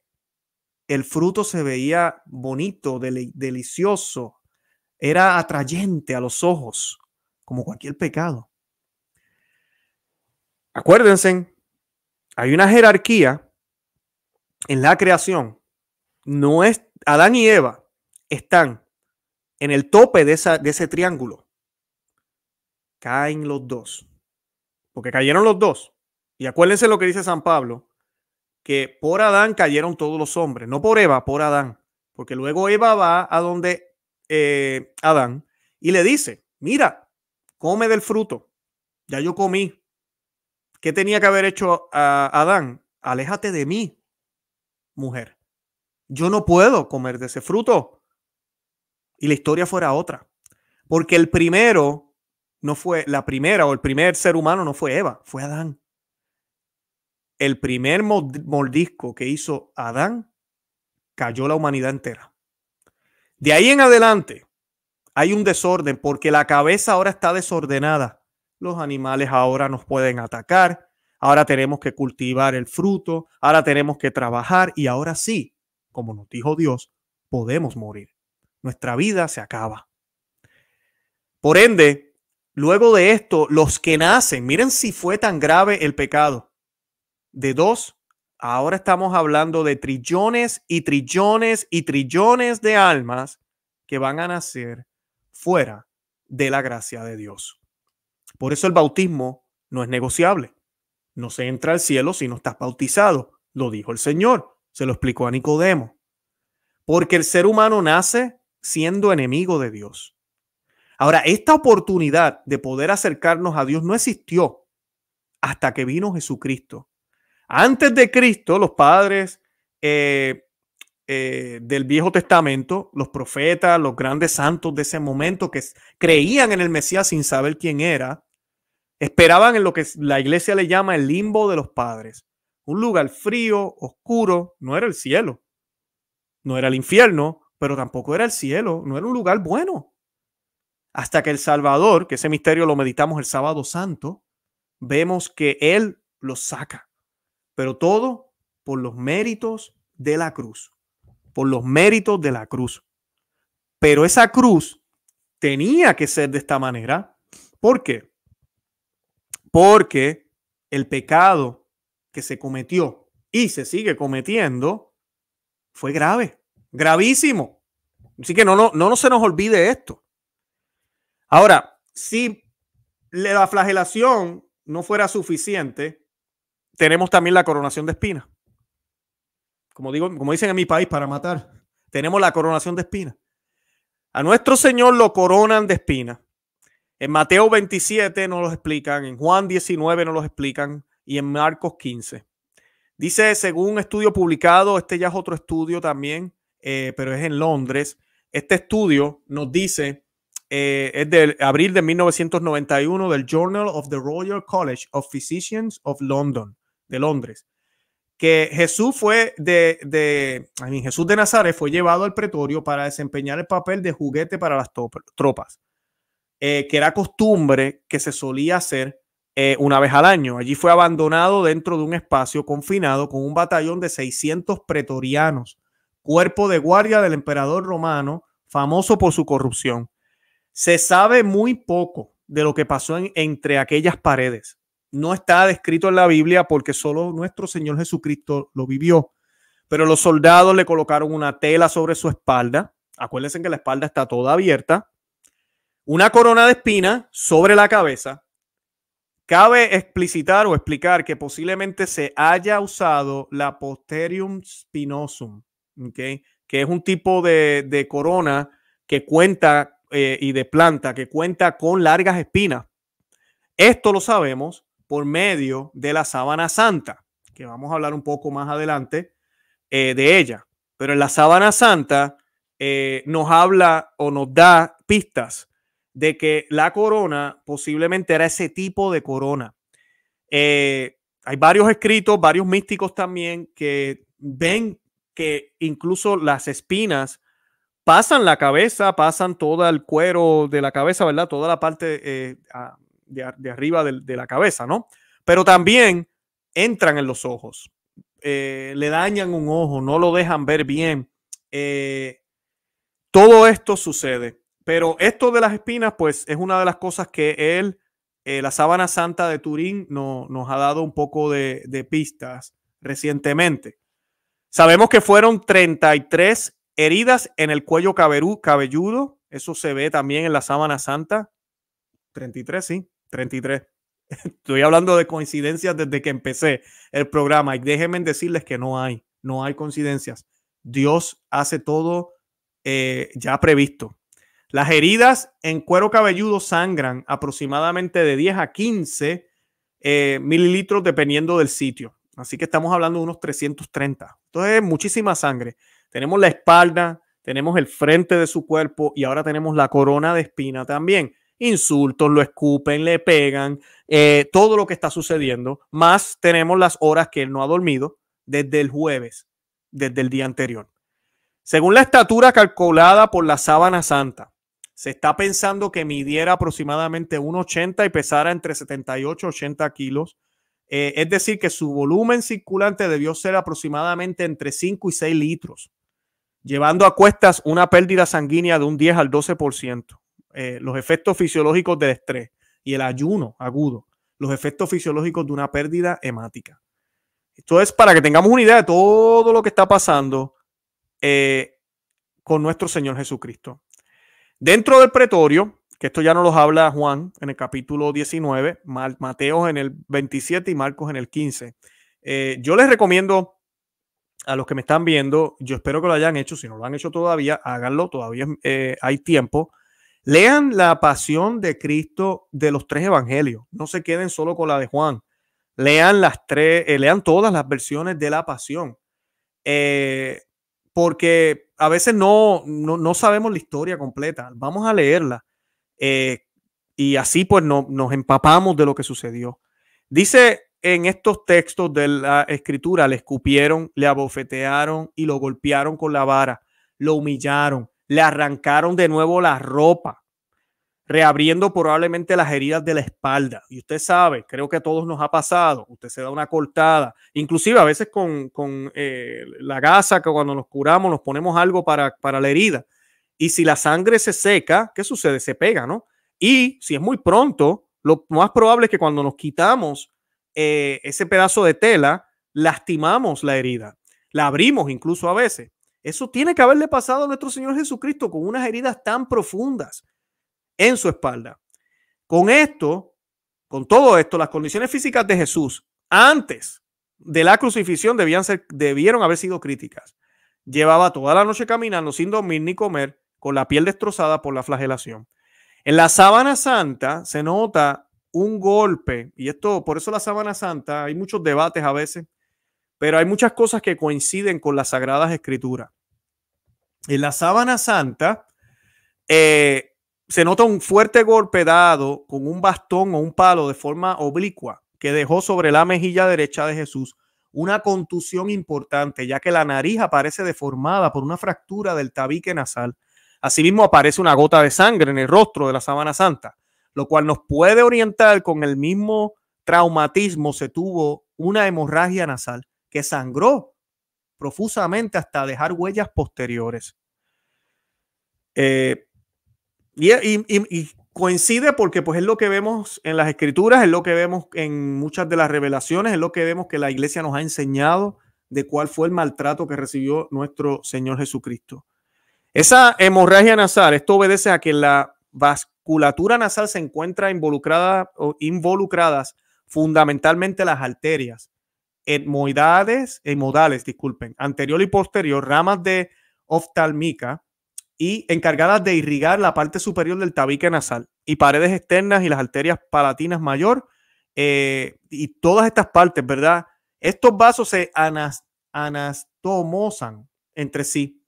[SPEAKER 1] el fruto se veía bonito, delicioso, era atrayente a los ojos, como cualquier pecado. Acuérdense, hay una jerarquía en la creación. No es Adán y Eva están en el tope de, de ese triángulo. Caen los dos. Porque cayeron los dos. Y acuérdense lo que dice San Pablo, que por Adán cayeron todos los hombres, no por Eva, por Adán. Porque luego Eva va a donde eh, Adán y le dice, mira, come del fruto, ya yo comí. ¿Qué tenía que haber hecho a Adán? Aléjate de mí, mujer. Yo no puedo comer de ese fruto. Y la historia fuera otra. Porque el primero no fue la primera o el primer ser humano no fue Eva, fue Adán. El primer mordisco que hizo Adán cayó la humanidad entera. De ahí en adelante hay un desorden porque la cabeza ahora está desordenada. Los animales ahora nos pueden atacar, ahora tenemos que cultivar el fruto, ahora tenemos que trabajar y ahora sí, como nos dijo Dios, podemos morir. Nuestra vida se acaba. Por ende, luego de esto, los que nacen, miren si fue tan grave el pecado, de dos ahora estamos hablando de trillones y trillones y trillones de almas que van a nacer fuera de la gracia de Dios. Por eso el bautismo no es negociable. No se entra al cielo si no estás bautizado. Lo dijo el Señor. Se lo explicó a Nicodemo. Porque el ser humano nace siendo enemigo de Dios. Ahora, esta oportunidad de poder acercarnos a Dios no existió hasta que vino Jesucristo antes de Cristo, los padres eh, eh, del Viejo Testamento, los profetas, los grandes santos de ese momento que creían en el Mesías sin saber quién era, esperaban en lo que la iglesia le llama el limbo de los padres. Un lugar frío, oscuro, no era el cielo, no era el infierno, pero tampoco era el cielo, no era un lugar bueno. Hasta que el Salvador, que ese misterio lo meditamos el sábado santo, vemos que Él los saca pero todo por los méritos de la cruz, por los méritos de la cruz. Pero esa cruz tenía que ser de esta manera. ¿Por qué? Porque el pecado que se cometió y se sigue cometiendo fue grave, gravísimo. Así que no, no, no, se nos olvide esto. Ahora, si la flagelación no fuera suficiente, tenemos también la coronación de espina. Como, digo, como dicen en mi país, para matar. Tenemos la coronación de espina. A nuestro Señor lo coronan de espina. En Mateo 27 no lo explican, en Juan 19 no lo explican y en Marcos 15. Dice, según un estudio publicado, este ya es otro estudio también, eh, pero es en Londres. Este estudio nos dice, eh, es de abril de 1991 del Journal of the Royal College of Physicians of London de Londres, que Jesús fue de, Jesús de Nazaret fue llevado al pretorio para desempeñar el papel de juguete para las tropas, eh, que era costumbre que se solía hacer eh, una vez al año. Allí fue abandonado dentro de un espacio confinado con un batallón de 600 pretorianos, cuerpo de guardia del emperador romano, famoso por su corrupción. Se sabe muy poco de lo que pasó entre aquellas paredes no está descrito en la Biblia porque solo nuestro Señor Jesucristo lo vivió. Pero los soldados le colocaron una tela sobre su espalda. Acuérdense que la espalda está toda abierta. Una corona de espina sobre la cabeza. Cabe explicitar o explicar que posiblemente se haya usado la posterium spinosum, que es un tipo de, corona que cuenta eh, y de planta que cuenta con largas espinas. Esto lo sabemos por medio de la sábana santa, que vamos a hablar un poco más adelante eh, de ella. Pero en la sábana santa eh, nos habla o nos da pistas de que la corona posiblemente era ese tipo de corona. Eh, hay varios escritos, varios místicos también que ven que incluso las espinas pasan la cabeza, pasan todo el cuero de la cabeza, ¿verdad? Toda la parte de, arriba de, la cabeza, ¿no? Pero también entran en los ojos, eh, le dañan un ojo, no lo dejan ver bien. Eh, todo esto sucede, pero esto de las espinas, pues es una de las cosas que él, eh, la sábana santa de Turín, nos ha dado un poco de, de pistas recientemente. Sabemos que fueron 33 heridas en el cuello cabelludo, eso se ve también en la sábana santa. 33, sí. 33. Estoy hablando de coincidencias desde que empecé el programa y déjenme decirles que no hay, no hay coincidencias. Dios hace todo eh, ya previsto. Las heridas en cuero cabelludo sangran aproximadamente de 10 a 15 eh, mililitros dependiendo del sitio. Así que estamos hablando de unos 330. Entonces, muchísima sangre. Tenemos la espalda, tenemos el frente de su cuerpo y ahora tenemos la corona de espina también insultos, lo escupen, le pegan, eh, todo lo que está sucediendo, más tenemos las horas que él no ha dormido desde el jueves, desde el día anterior. Según la estatura calculada por la sábana santa, se está pensando que midiera aproximadamente 1,80 y pesara entre 78 y 80 kilos. Eh, es decir, que su volumen circulante debió ser aproximadamente entre 5 y 6 litros, llevando a cuestas una pérdida sanguínea de un 10 al 12%. Eh, los efectos fisiológicos del estrés y el ayuno agudo, los efectos fisiológicos de una pérdida hemática. Esto es para que tengamos una idea de todo lo que está pasando eh, con nuestro Señor Jesucristo. Dentro del pretorio, que esto ya nos los habla Juan en el capítulo 19, Mateo en el 27 y Marcos en el 15. Eh, yo les recomiendo a los que me están viendo, yo espero que lo hayan hecho. Si no lo han hecho todavía, háganlo. Todavía hay tiempo. Lean la pasión de Cristo de los tres evangelios. No se queden solo con la de Juan. Lean las tres, eh, lean todas las versiones de la pasión. Eh, porque a veces no, sabemos la historia completa. Vamos a leerla. Eh, y así pues no, nos empapamos de lo que sucedió. Dice en estos textos de la escritura, le escupieron, le abofetearon y lo golpearon con la vara, lo humillaron, le arrancaron de nuevo la ropa, reabriendo probablemente las heridas de la espalda. Y usted sabe, creo que a todos nos ha pasado, usted se da una cortada, inclusive a veces con, eh, la gasa, que cuando nos curamos nos ponemos algo para, la herida. Y si la sangre se seca, ¿qué sucede? Se pega, ¿no? Y si es muy pronto, lo más probable es que cuando nos quitamos eh, ese pedazo de tela, lastimamos la herida, la abrimos incluso a veces. Eso tiene que haberle pasado a nuestro Señor Jesucristo con unas heridas tan profundas en su espalda. Con esto, con todo esto, las condiciones físicas de Jesús antes de la crucifixión debían ser, debieron haber sido críticas. Llevaba toda la noche caminando sin dormir ni comer, con la piel destrozada por la flagelación. En la sábana santa se nota un golpe, y esto, por eso la sábana santa, hay muchos debates a veces, pero hay muchas cosas que coinciden con las sagradas escrituras en la sábana santa eh, se nota un fuerte golpe dado con un bastón o un palo de forma oblicua que dejó sobre la mejilla derecha de Jesús una contusión importante, ya que la nariz aparece deformada por una fractura del tabique nasal. Asimismo, aparece una gota de sangre en el rostro de la sábana santa, lo cual nos puede orientar con el mismo traumatismo se tuvo una hemorragia nasal que sangró profusamente hasta dejar huellas posteriores. Eh, y, y, coincide porque pues es lo que vemos en las escrituras, es lo que vemos en muchas de las revelaciones, es lo que vemos que la iglesia nos ha enseñado de cuál fue el maltrato que recibió nuestro Señor Jesucristo. Esa hemorragia nasal, esto obedece a que la vasculatura nasal se encuentra involucrada o involucradas fundamentalmente las arterias etmoidades, modales disculpen, anterior y posterior, ramas de oftalmica y encargadas de irrigar la parte superior del tabique nasal y paredes externas y las arterias palatinas mayor eh, y todas estas partes, ¿verdad? Estos vasos se anastomosan entre sí,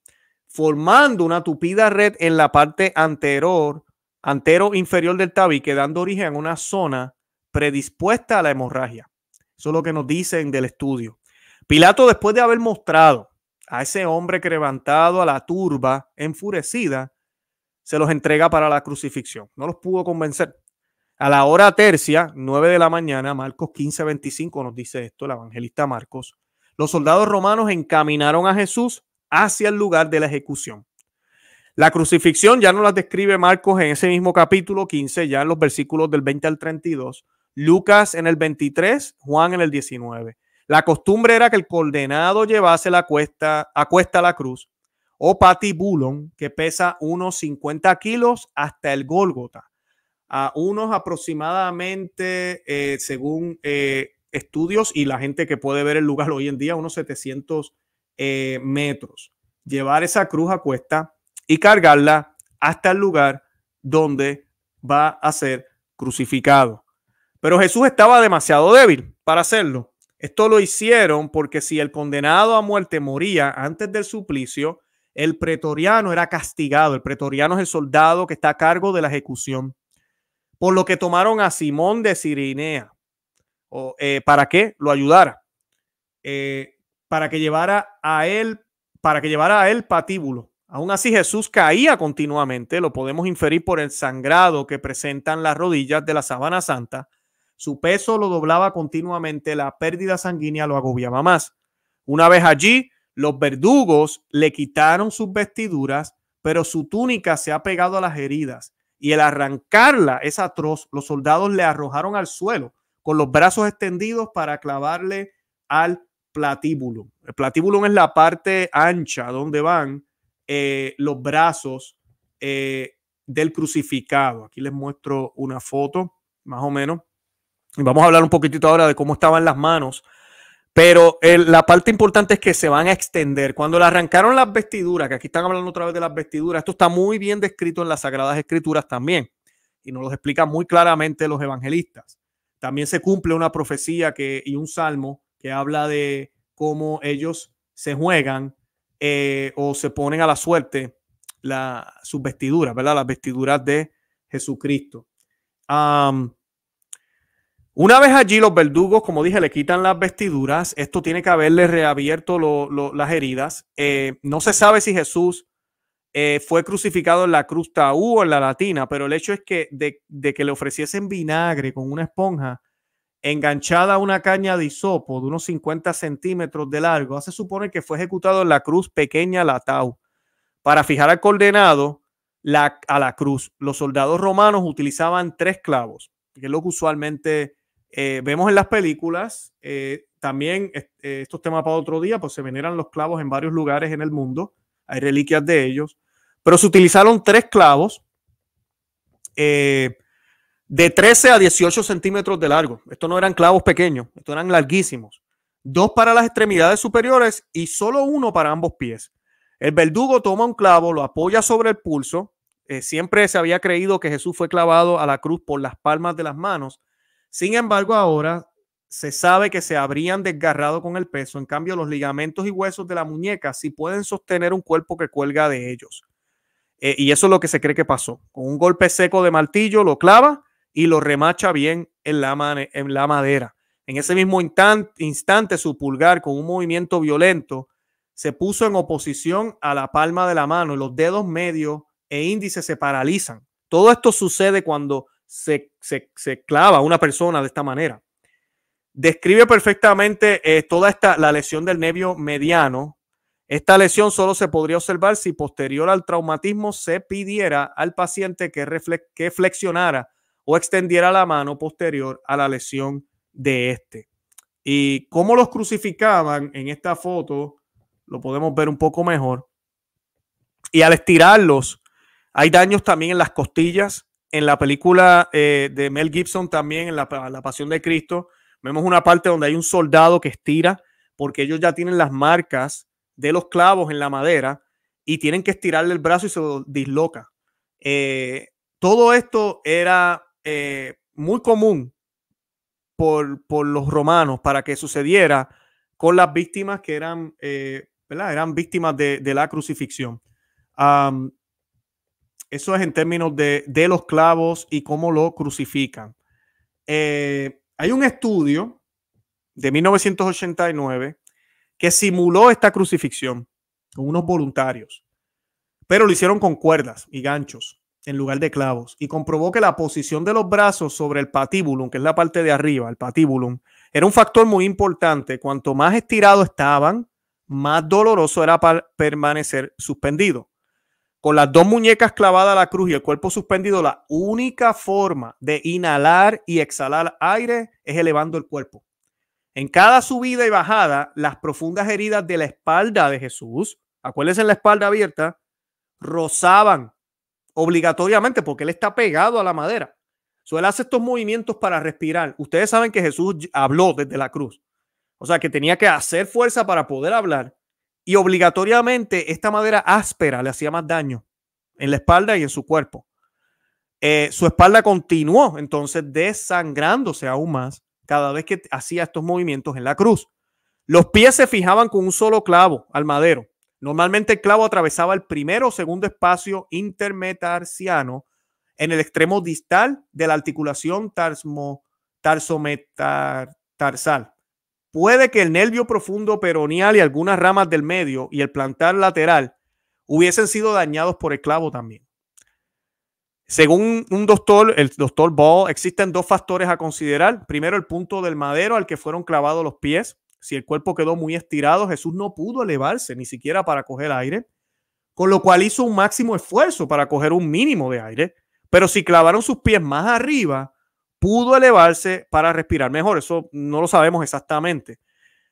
[SPEAKER 1] formando una tupida red en la parte anterior, antero inferior del tabique, dando origen a una zona predispuesta a la hemorragia. Eso es lo que nos dicen del estudio. Pilato, después de haber mostrado a ese hombre que levantado a la turba enfurecida, se los entrega para la crucifixión. No los pudo convencer. A la hora tercia, 9 de la mañana, Marcos 15, 25 nos dice esto el evangelista Marcos. Los soldados romanos encaminaron a Jesús hacia el lugar de la ejecución. La crucifixión ya no la describe Marcos en ese mismo capítulo 15, ya en los versículos del 20 al 32, Lucas en el 23, Juan en el 19. La costumbre era que el condenado llevase la cuesta, a cuesta la cruz o oh, patibulón, que pesa unos 50 kilos hasta el Gólgota, a unos aproximadamente, eh, según eh, estudios y la gente que puede ver el lugar hoy en día, unos 700 eh, metros. Llevar esa cruz a cuesta y cargarla hasta el lugar donde va a ser crucificado. Pero Jesús estaba demasiado débil para hacerlo. Esto lo hicieron porque si el condenado a muerte moría antes del suplicio, el pretoriano era castigado. El pretoriano es el soldado que está a cargo de la ejecución. Por lo que tomaron a Simón de Cirinea. Eh, ¿Para qué? Lo ayudara. Eh, para que llevara a él, para que llevara a él patíbulo. Aún así, Jesús caía continuamente. Lo podemos inferir por el sangrado que presentan las rodillas de la sabana santa su peso lo doblaba continuamente, la pérdida sanguínea lo agobiaba más. Una vez allí, los verdugos le quitaron sus vestiduras, pero su túnica se ha pegado a las heridas y el arrancarla es atroz. Los soldados le arrojaron al suelo con los brazos extendidos para clavarle al platíbulo. El platíbulo es la parte ancha donde van eh, los brazos eh, del crucificado. Aquí les muestro una foto, más o menos. Vamos a hablar un poquitito ahora de cómo estaban las manos. Pero la parte importante es que se van a extender. Cuando le arrancaron las vestiduras, que aquí están hablando otra vez de las vestiduras, esto está muy bien descrito en las Sagradas Escrituras también. Y nos lo explican muy claramente los evangelistas. También se cumple una profecía que, y un salmo que habla de cómo ellos se juegan eh, o se ponen a la suerte la, sus vestiduras, ¿verdad? Las vestiduras de Jesucristo. Una vez allí, los verdugos, como dije, le quitan las vestiduras. Esto tiene que haberle reabierto las heridas. Eh, no se sabe si Jesús eh, fue crucificado en la cruz taú o en la latina, pero el hecho es que de, que le ofreciesen vinagre con una esponja enganchada a una caña de hisopo de unos 50 centímetros de largo, se supone que fue ejecutado en la cruz pequeña la tau. para fijar al condenado a la cruz. Los soldados romanos utilizaban tres clavos, que es lo que usualmente eh, vemos en las películas eh, también eh, estos temas para otro día, pues se veneran los clavos en varios lugares en el mundo, hay reliquias de ellos, pero se utilizaron tres clavos de 13 a 18 centímetros de largo. Estos no eran clavos pequeños, estos eran larguísimos. Dos para las extremidades superiores y solo uno para ambos pies. El verdugo toma un clavo, lo apoya sobre el pulso. siempre se había creído que Jesús fue clavado a la cruz por las palmas de las manos sin embargo, ahora se sabe que se habrían desgarrado con el peso. En cambio, los ligamentos y huesos de la muñeca sí pueden sostener un cuerpo que cuelga de ellos. Eh, y eso es lo que se cree que pasó. Con un golpe seco de martillo lo clava y lo remacha bien en la, madera. En ese mismo instante, su pulgar, con un movimiento violento, se puso en oposición a la palma de la mano y los dedos medios e índice se paralizan. Todo esto sucede cuando se, clava una persona de esta manera. Describe perfectamente eh, toda esta, la lesión del nervio mediano. Esta lesión solo se podría observar si posterior al traumatismo se pidiera al paciente que, que flexionara o extendiera la mano posterior a la lesión de este. Y cómo los crucificaban en esta foto, lo podemos ver un poco mejor. Y al estirarlos, hay daños también en las costillas, en la película eh, de Mel Gibson también, en la, Pasión de Cristo, vemos una parte donde hay un soldado que estira porque ellos ya tienen las marcas de los clavos en la madera y tienen que estirarle el brazo y se lo disloca. Eh, todo esto era eh, muy común por, los romanos para que sucediera con las víctimas que eran, eran víctimas de, la crucifixión. Eso es en términos de, los clavos y cómo lo crucifican. Eh, hay un estudio de 1989 que simuló esta crucifixión con unos voluntarios, pero lo hicieron con cuerdas y ganchos en lugar de clavos y comprobó que la posición de los brazos sobre el patíbulum, que es la parte de arriba, el patíbulum, era un factor muy importante. Cuanto más estirados estaban, más doloroso era para permanecer suspendido con las dos muñecas clavadas a la cruz y el cuerpo suspendido, la única forma de inhalar y exhalar aire es elevando el cuerpo. En cada subida y bajada, las profundas heridas de la espalda de Jesús, acuérdense en la espalda abierta, rozaban obligatoriamente porque él está pegado a la madera. So, él hace estos movimientos para respirar. Ustedes saben que Jesús habló desde la cruz. O sea, que tenía que hacer fuerza para poder hablar y obligatoriamente esta madera áspera le hacía más daño en la espalda y en su cuerpo. Eh, su espalda continuó entonces desangrándose aún más cada vez que hacía estos movimientos en la cruz. Los pies se fijaban con un solo clavo al madero. Normalmente el clavo atravesaba el primero o segundo espacio intermetarsiano en el extremo distal de la articulación tarsometarsal puede que el nervio profundo peroneal y algunas ramas del medio y el plantar lateral hubiesen sido dañados por el clavo también. Según un doctor, el doctor Ball, existen dos factores a considerar. Primero, el punto del madero al que fueron clavados los pies. Si el cuerpo quedó muy estirado, Jesús no pudo elevarse ni siquiera para coger aire, con lo cual hizo un máximo esfuerzo para coger un mínimo de aire. Pero si clavaron sus pies más arriba, pudo elevarse para respirar mejor. Eso no lo sabemos exactamente.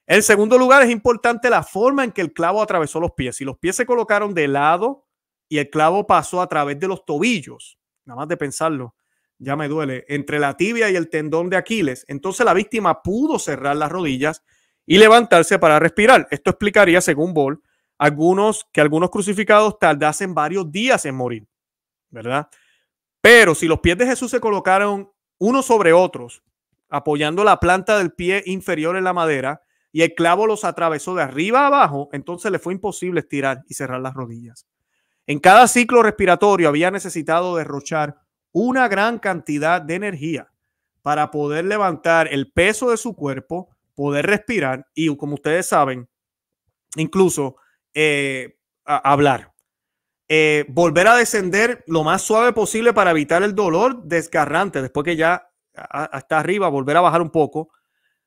[SPEAKER 1] En segundo lugar, es importante la forma en que el clavo atravesó los pies. Si los pies se colocaron de lado y el clavo pasó a través de los tobillos, nada más de pensarlo, ya me duele, entre la tibia y el tendón de Aquiles, entonces la víctima pudo cerrar las rodillas y levantarse para respirar. Esto explicaría, según Ball, algunos, que algunos crucificados tardasen varios días en morir, ¿verdad? Pero si los pies de Jesús se colocaron unos sobre otros, apoyando la planta del pie inferior en la madera, y el clavo los atravesó de arriba a abajo, entonces le fue imposible estirar y cerrar las rodillas. En cada ciclo respiratorio había necesitado derrochar una gran cantidad de energía para poder levantar el peso de su cuerpo, poder respirar y, como ustedes saben, incluso eh, hablar. Eh, volver a descender lo más suave posible para evitar el dolor desgarrante después que ya está arriba, volver a bajar un poco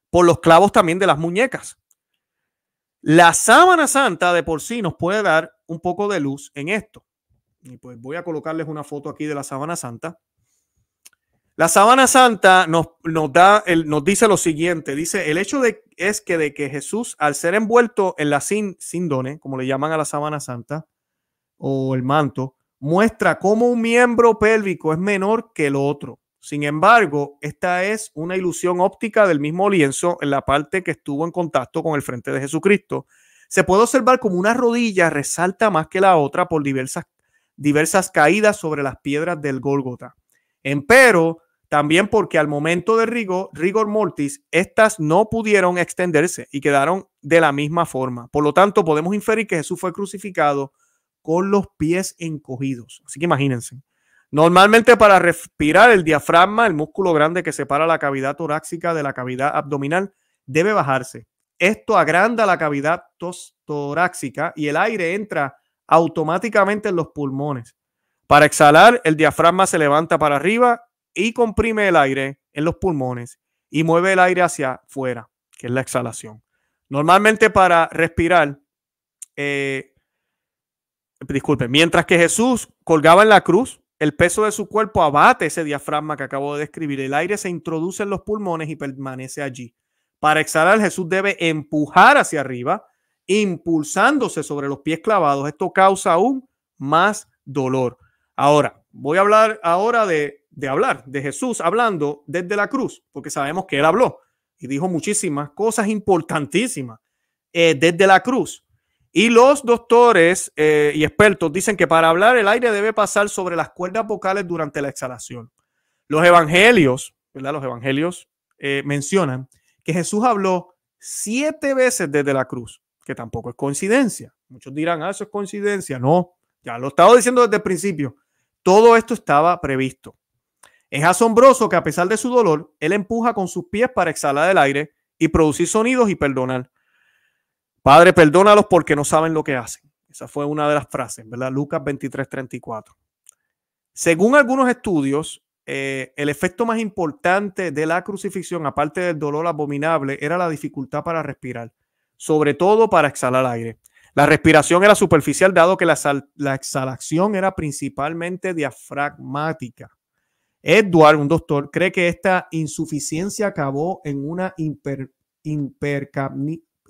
[SPEAKER 1] por los clavos también de las muñecas. La sábana santa de por sí nos puede dar un poco de luz en esto. Y pues voy a colocarles una foto aquí de la sábana santa. La sábana santa nos, nos, da, nos dice lo siguiente, dice, el hecho de, es que de que Jesús, al ser envuelto en la sin, sindone, como le llaman a la sábana santa, o el manto muestra cómo un miembro pélvico es menor que el otro. Sin embargo, esta es una ilusión óptica del mismo lienzo en la parte que estuvo en contacto con el frente de Jesucristo. Se puede observar como una rodilla resalta más que la otra por diversas, diversas caídas sobre las piedras del Gólgota. Empero, también porque al momento de rigor, rigor mortis, estas no pudieron extenderse y quedaron de la misma forma. Por lo tanto, podemos inferir que Jesús fue crucificado con los pies encogidos. Así que imagínense. Normalmente para respirar el diafragma, el músculo grande que separa la cavidad torácica de la cavidad abdominal, debe bajarse. Esto agranda la cavidad torácica y el aire entra automáticamente en los pulmones. Para exhalar, el diafragma se levanta para arriba y comprime el aire en los pulmones y mueve el aire hacia afuera, que es la exhalación. Normalmente para respirar, eh, disculpe, mientras que Jesús colgaba en la cruz, el peso de su cuerpo abate ese diafragma que acabo de describir. El aire se introduce en los pulmones y permanece allí. Para exhalar, Jesús debe empujar hacia arriba, impulsándose sobre los pies clavados. Esto causa aún más dolor. Ahora, voy a hablar ahora de, hablar, de Jesús hablando desde la cruz, porque sabemos que él habló y dijo muchísimas cosas importantísimas eh, desde la cruz. Y los doctores eh, y expertos dicen que para hablar el aire debe pasar sobre las cuerdas vocales durante la exhalación. Los evangelios, ¿verdad? Los evangelios eh, mencionan que Jesús habló siete veces desde la cruz, que tampoco es coincidencia. Muchos dirán, ah, eso es coincidencia. No, ya lo estaba diciendo desde el principio. Todo esto estaba previsto. Es asombroso que a pesar de su dolor, él empuja con sus pies para exhalar el aire y producir sonidos y perdonar. Padre, perdónalos porque no saben lo que hacen. Esa fue una de las frases, ¿verdad? Lucas 23, 34. Según algunos estudios, eh, el efecto más importante de la crucifixión, aparte del dolor abominable, era la dificultad para respirar, sobre todo para exhalar aire. La respiración era superficial, dado que la, exhalación era principalmente diafragmática. Edward, un doctor, cree que esta insuficiencia acabó en una hiper,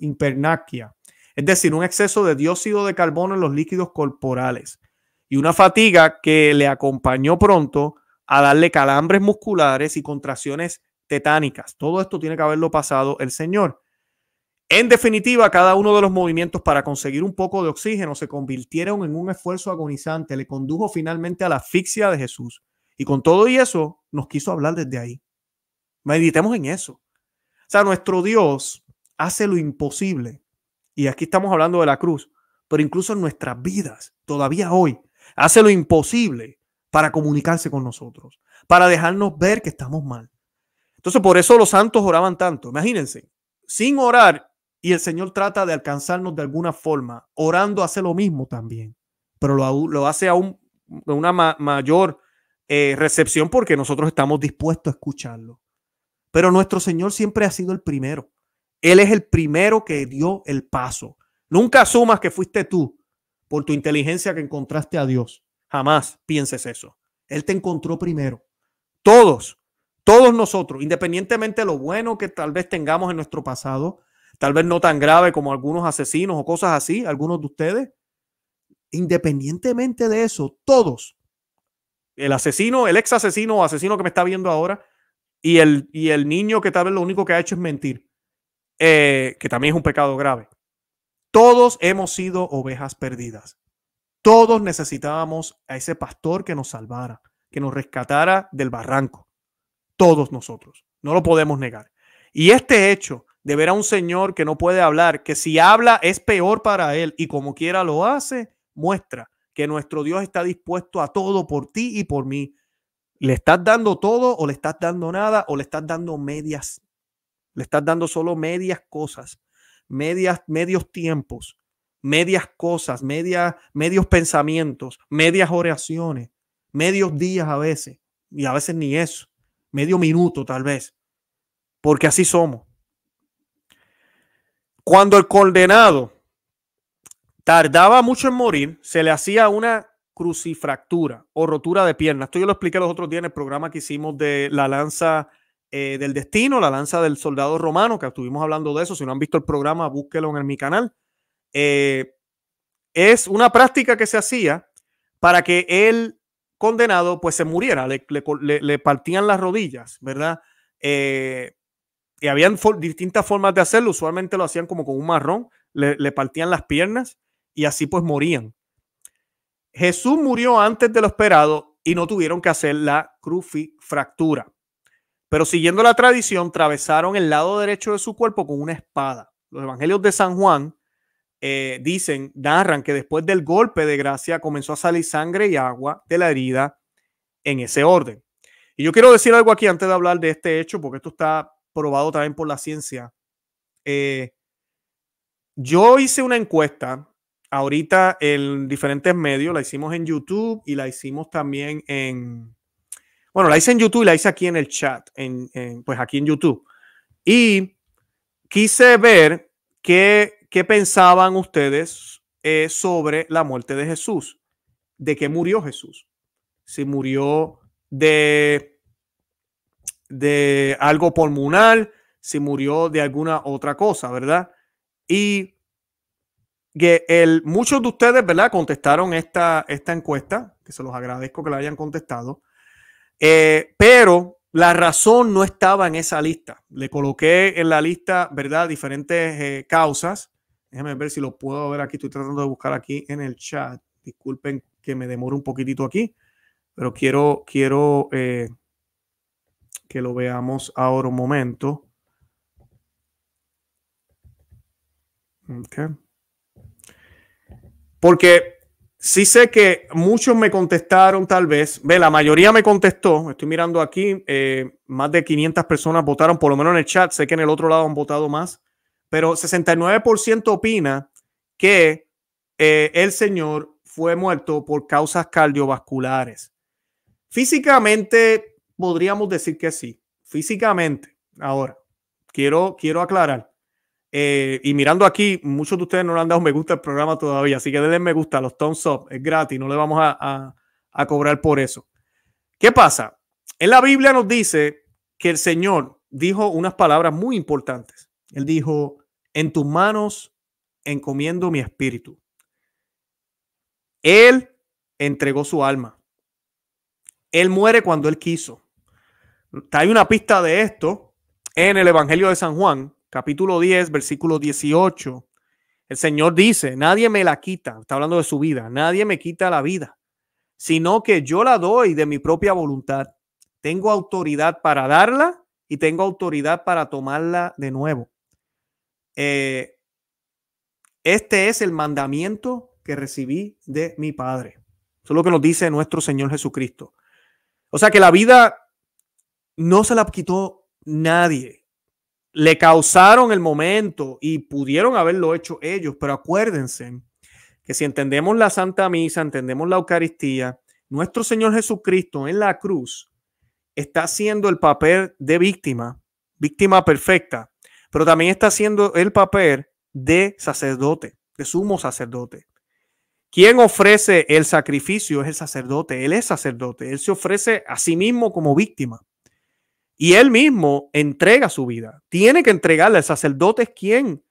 [SPEAKER 1] hipernaquia, es decir, un exceso de dióxido de carbono en los líquidos corporales y una fatiga que le acompañó pronto a darle calambres musculares y contracciones tetánicas. Todo esto tiene que haberlo pasado el señor. En definitiva, cada uno de los movimientos para conseguir un poco de oxígeno se convirtieron en un esfuerzo agonizante, le condujo finalmente a la asfixia de Jesús. Y con todo y eso, nos quiso hablar desde ahí. Meditemos en eso. O sea, nuestro Dios hace lo imposible. Y aquí estamos hablando de la cruz, pero incluso en nuestras vidas, todavía hoy, hace lo imposible para comunicarse con nosotros, para dejarnos ver que estamos mal. Entonces, por eso los santos oraban tanto. Imagínense, sin orar y el Señor trata de alcanzarnos de alguna forma, orando hace lo mismo también, pero lo, hace aún de una mayor eh, recepción porque nosotros estamos dispuestos a escucharlo. Pero nuestro Señor siempre ha sido el primero. Él es el primero que dio el paso. Nunca asumas que fuiste tú por tu inteligencia que encontraste a Dios. Jamás pienses eso. Él te encontró primero. Todos, todos nosotros, independientemente de lo bueno que tal vez tengamos en nuestro pasado, tal vez no tan grave como algunos asesinos o cosas así, algunos de ustedes, independientemente de eso, todos, el asesino, el ex asesino o asesino que me está viendo ahora, y el, y el niño que tal vez lo único que ha hecho es mentir, eh, que también es un pecado grave. Todos hemos sido ovejas perdidas. Todos necesitábamos a ese pastor que nos salvara, que nos rescatara del barranco. Todos nosotros. No lo podemos negar. Y este hecho de ver a un señor que no puede hablar, que si habla es peor para él y como quiera lo hace, muestra que nuestro Dios está dispuesto a todo por ti y por mí. ¿Le estás dando todo o le estás dando nada o le estás dando medias le estás dando solo medias cosas, medias, medios tiempos, medias cosas, medias, medios pensamientos, medias oraciones, medios días a veces, y a veces ni eso, medio minuto tal vez, porque así somos. Cuando el condenado tardaba mucho en morir, se le hacía una crucifractura o rotura de pierna. Esto yo lo expliqué los otros días en el programa que hicimos de la lanza eh, del destino, la lanza del soldado romano, que estuvimos hablando de eso. Si no han visto el programa, búsquelo en mi canal. Eh, es una práctica que se hacía para que el condenado pues se muriera, le, partían las rodillas, ¿verdad? Eh, y habían distintas formas de hacerlo, usualmente lo hacían como con un marrón, le, partían las piernas y así pues morían. Jesús murió antes de lo esperado y no tuvieron que hacer la fractura pero siguiendo la tradición, travesaron el lado derecho de su cuerpo con una espada. Los evangelios de San Juan eh, dicen, narran que después del golpe de gracia comenzó a salir sangre y agua de la herida en ese orden. Y yo quiero decir algo aquí antes de hablar de este hecho, porque esto está probado también por la ciencia. Eh, yo hice una encuesta ahorita en diferentes medios, la hicimos en YouTube y la hicimos también en, bueno, la hice en YouTube y la hice aquí en el chat, en, pues aquí en YouTube. Y quise ver qué, pensaban ustedes eh, sobre la muerte de Jesús. ¿De qué murió Jesús? Si murió de, de algo pulmonar, si murió de alguna otra cosa, ¿verdad? Y que muchos de ustedes, ¿verdad? Contestaron esta, esta encuesta, que se los agradezco que la hayan contestado. Eh, pero la razón no estaba en esa lista. Le coloqué en la lista, ¿verdad? Diferentes eh, causas. Déjenme ver si lo puedo ver aquí. Estoy tratando de buscar aquí en el chat. Disculpen que me demoro un poquitito aquí, pero quiero, quiero eh, que lo veamos ahora un momento. Okay. Porque Sí sé que muchos me contestaron, tal vez, ve, la mayoría me contestó, estoy mirando aquí, eh, más de 500 personas votaron, por lo menos en el chat, sé que en el otro lado han votado más, pero 69% opina que eh, el señor fue muerto por causas cardiovasculares. Físicamente, podríamos decir que sí, físicamente. Ahora, quiero, quiero aclarar, eh, y mirando aquí, muchos de ustedes no le han dado me gusta al programa todavía, así que denle me gusta los thumbs up, es gratis, no le vamos a cobrar por eso. ¿Qué pasa? En la Biblia nos dice que el Señor dijo unas palabras muy importantes. Él dijo, en tus manos encomiendo mi espíritu. Él entregó su alma. Él muere cuando él quiso. Hay una pista de esto en el Evangelio de San Juan, capítulo 10, versículo 18. El Señor dice, nadie me la quita, está hablando de su vida, nadie me quita la vida, sino que yo la doy de mi propia voluntad. Tengo autoridad para darla y tengo autoridad para tomarla de nuevo. Eh, este es el mandamiento que recibí de mi Padre. Eso es lo que nos dice nuestro Señor Jesucristo. O sea que la vida no se la quitó nadie le causaron el momento y pudieron haberlo hecho ellos, pero acuérdense que si entendemos la Santa Misa, entendemos la Eucaristía, nuestro Señor Jesucristo en la cruz está haciendo el papel de víctima, víctima perfecta, pero también está haciendo el papel de sacerdote, de sumo sacerdote. Quien ofrece el sacrificio es el sacerdote, él es sacerdote, él se ofrece a sí mismo como víctima. Y él mismo entrega su vida. Tiene que entregarla. El sacerdote es quien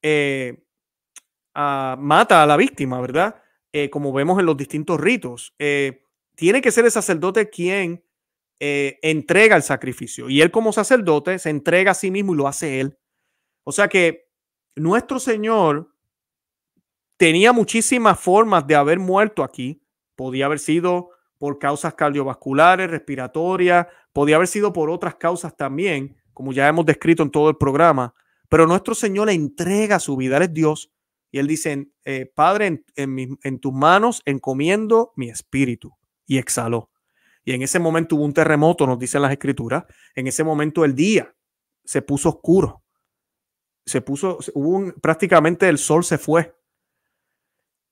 [SPEAKER 1] eh, ah, mata a la víctima, ¿verdad? Eh, como vemos en los distintos ritos. Eh, tiene que ser el sacerdote quien entrega el sacrificio. Y él como sacerdote se entrega a sí mismo y lo hace él. O sea que nuestro Señor tenía muchísimas formas de haber muerto aquí. Podía haber sido por causas cardiovasculares, respiratorias, podía haber sido por otras causas también, como ya hemos descrito en todo el programa, pero nuestro Señor le entrega su vida, a Dios, y Él dice, eh, Padre, en, tus manos encomiendo mi espíritu, y exhaló. Y en ese momento hubo un terremoto, nos dicen las escrituras, en ese momento el día se puso oscuro, se puso, prácticamente el sol se fue.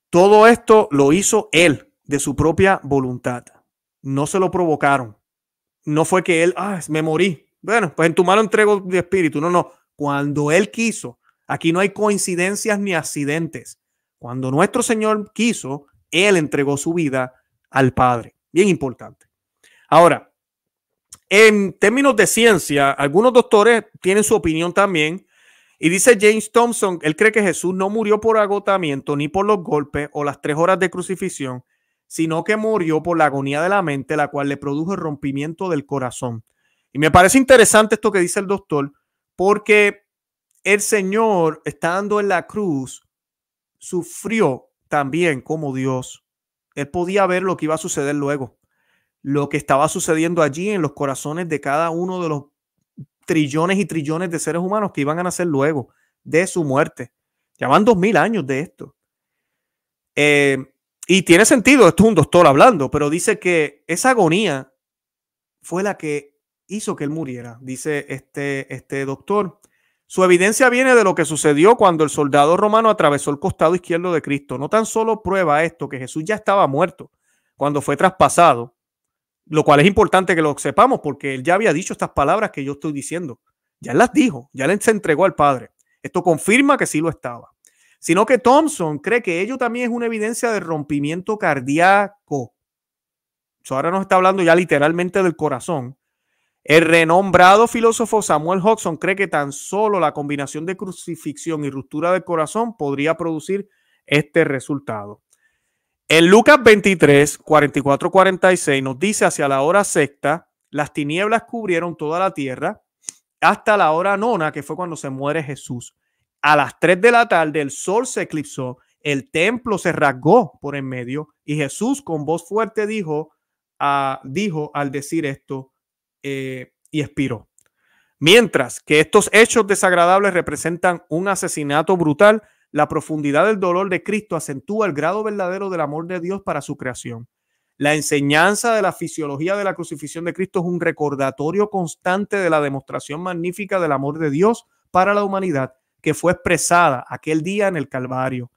[SPEAKER 1] Todo esto lo hizo Él, de su propia voluntad. No se lo provocaron. No fue que él, ah, me morí. Bueno, pues en tu mano entrego de espíritu. No, no. Cuando él quiso, aquí no hay coincidencias ni accidentes. Cuando nuestro Señor quiso, él entregó su vida al Padre. Bien importante. Ahora, en términos de ciencia, algunos doctores tienen su opinión también. Y dice James Thompson, él cree que Jesús no murió por agotamiento ni por los golpes o las tres horas de crucifixión, sino que murió por la agonía de la mente, la cual le produjo el rompimiento del corazón. Y me parece interesante esto que dice el doctor, porque el Señor, estando en la cruz, sufrió también como Dios. Él podía ver lo que iba a suceder luego, lo que estaba sucediendo allí en los corazones de cada uno de los trillones y trillones de seres humanos que iban a nacer luego de su muerte. Ya van dos mil años de esto. Eh, y tiene sentido, esto es un doctor hablando, pero dice que esa agonía fue la que hizo que él muriera, dice este, este doctor. Su evidencia viene de lo que sucedió cuando el soldado romano atravesó el costado izquierdo de Cristo. No tan solo prueba esto, que Jesús ya estaba muerto cuando fue traspasado, lo cual es importante que lo sepamos porque él ya había dicho estas palabras que yo estoy diciendo. Ya las dijo, ya les entregó al Padre. Esto confirma que sí lo estaba sino que Thompson cree que ello también es una evidencia de rompimiento cardíaco. ahora nos está hablando ya literalmente del corazón. El renombrado filósofo Samuel Hodgson cree que tan solo la combinación de crucifixión y ruptura del corazón podría producir este resultado. En Lucas 23, 44, 46 nos dice hacia la hora sexta, las tinieblas cubrieron toda la tierra hasta la hora nona, que fue cuando se muere Jesús. A las 3 de la tarde el sol se eclipsó, el templo se rasgó por en medio y Jesús con voz fuerte dijo, dijo al decir esto eh, y expiró. Mientras que estos hechos desagradables representan un asesinato brutal, la profundidad del dolor de Cristo acentúa el grado verdadero del amor de Dios para su creación. La enseñanza de la fisiología de la crucifixión de Cristo es un recordatorio constante de la demostración magnífica del amor de Dios para la humanidad que fue expresada aquel día en el Calvario.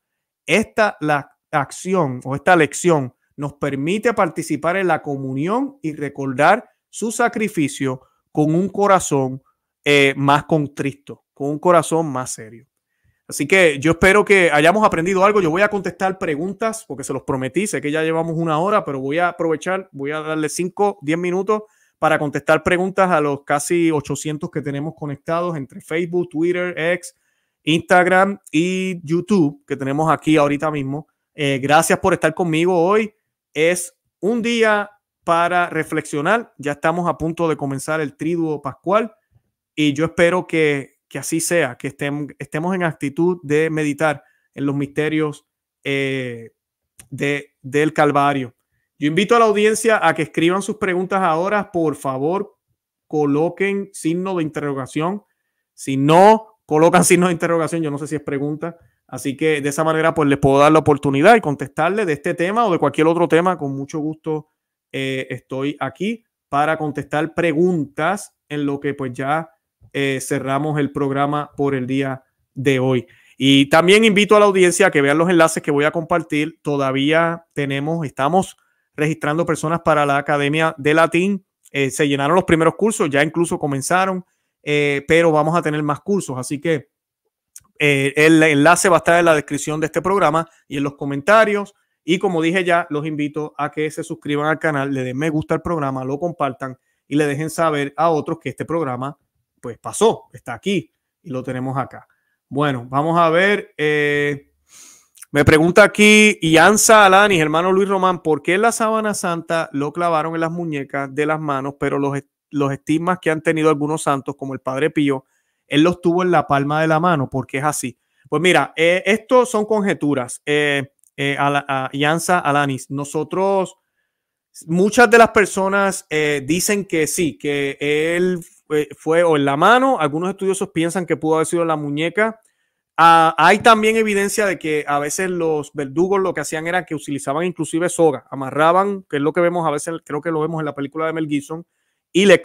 [SPEAKER 1] Esta la acción o esta lección nos permite participar en la comunión y recordar su sacrificio con un corazón eh, más contristo, con un corazón más serio. Así que yo espero que hayamos aprendido algo. Yo voy a contestar preguntas porque se los prometí. Sé que ya llevamos una hora, pero voy a aprovechar, voy a darle 5, 10 minutos para contestar preguntas a los casi 800 que tenemos conectados entre Facebook, Twitter, X, Instagram y YouTube que tenemos aquí ahorita mismo. Eh, gracias por estar conmigo hoy. Es un día para reflexionar. Ya estamos a punto de comenzar el triduo pascual y yo espero que, así sea, que estemos en actitud de meditar en los misterios eh, de, del Calvario. Yo invito a la audiencia a que escriban sus preguntas ahora. Por favor, coloquen signo de interrogación. Si no colocan signos de interrogación, yo no sé si es pregunta. Así que de esa manera, pues les puedo dar la oportunidad y contestarle de este tema o de cualquier otro tema. Con mucho gusto eh, estoy aquí para contestar preguntas en lo que pues ya eh, cerramos el programa por el día de hoy. Y también invito a la audiencia a que vean los enlaces que voy a compartir. Todavía tenemos, estamos registrando personas para la Academia de Latín. Eh, se llenaron los primeros cursos, ya incluso comenzaron. Eh, pero vamos a tener más cursos, así que eh, el enlace va a estar en la descripción de este programa y en los comentarios. Y como dije ya, los invito a que se suscriban al canal, le den me gusta al programa, lo compartan y le dejen saber a otros que este programa pues pasó, está aquí y lo tenemos acá. Bueno, vamos a ver. Eh, me pregunta aquí Ian Salani, hermano Luis Román, ¿por qué en la sábana santa lo clavaron en las muñecas de las manos, pero los, los estigmas que han tenido algunos santos, como el Padre Pío, él los tuvo en la palma de la mano, porque es así. Pues mira, eh, esto son conjeturas. Eh, eh, a Yansa Alanis, nosotros, muchas de las personas dicen que sí, que él fue, o en la mano, algunos estudiosos piensan que pudo haber sido la muñeca. Ah, hay también evidencia de que a veces los verdugos lo que hacían era que utilizaban inclusive soga, amarraban, que es lo que vemos a veces, creo que lo vemos en la película de Mel Gibson, y le,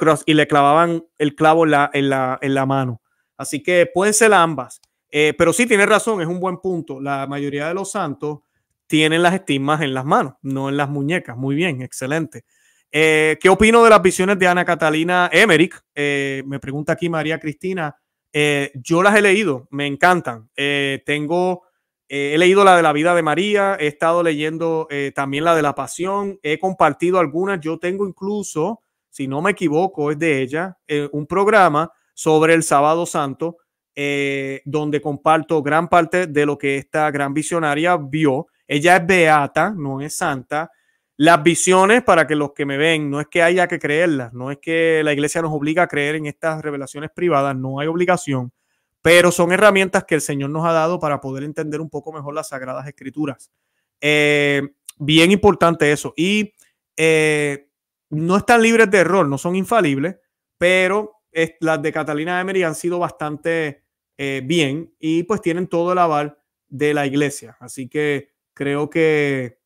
[SPEAKER 1] clavaban el clavo en la, mano. Así que pueden ser ambas. Eh, pero sí, tiene razón, es un buen punto. La mayoría de los santos tienen las estigmas en las manos, no en las muñecas. Muy bien, excelente. Eh, ¿Qué opino de las visiones de Ana Catalina Emmerich? Eh, me pregunta aquí María Cristina. yo las he leído, me encantan. tengo, he leído la de la vida de María, he estado leyendo también la de la pasión, he compartido algunas. Yo tengo incluso si no me equivoco, es de ella, eh, un programa sobre el sábado santo, eh, donde comparto gran parte de lo que esta gran visionaria vio. Ella es beata, no es santa. Las visiones, para que los que me ven, no es que haya que creerlas, no es que la iglesia nos obliga a creer en estas revelaciones privadas, no hay obligación, pero son herramientas que el Señor nos ha dado para poder entender un poco mejor las sagradas escrituras. Eh, bien importante eso. Y no están libres de error, no son infalibles, pero las de Catalina Emery han sido bastante eh, bien y pues tienen todo el aval de la iglesia. Así que creo que,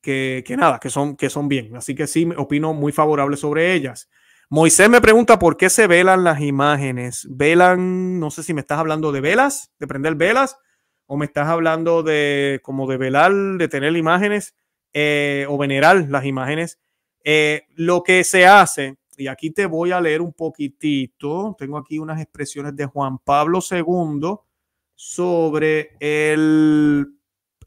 [SPEAKER 1] que, nada, que son, que son bien. Así que sí, opino muy favorable sobre ellas. Moisés me pregunta por qué se velan las imágenes. Velan, no sé si me estás hablando de velas, de prender velas, o me estás hablando de como de velar, de tener imágenes eh, o venerar las imágenes eh, lo que se hace, y aquí te voy a leer un poquitito, tengo aquí unas expresiones de Juan Pablo II sobre el,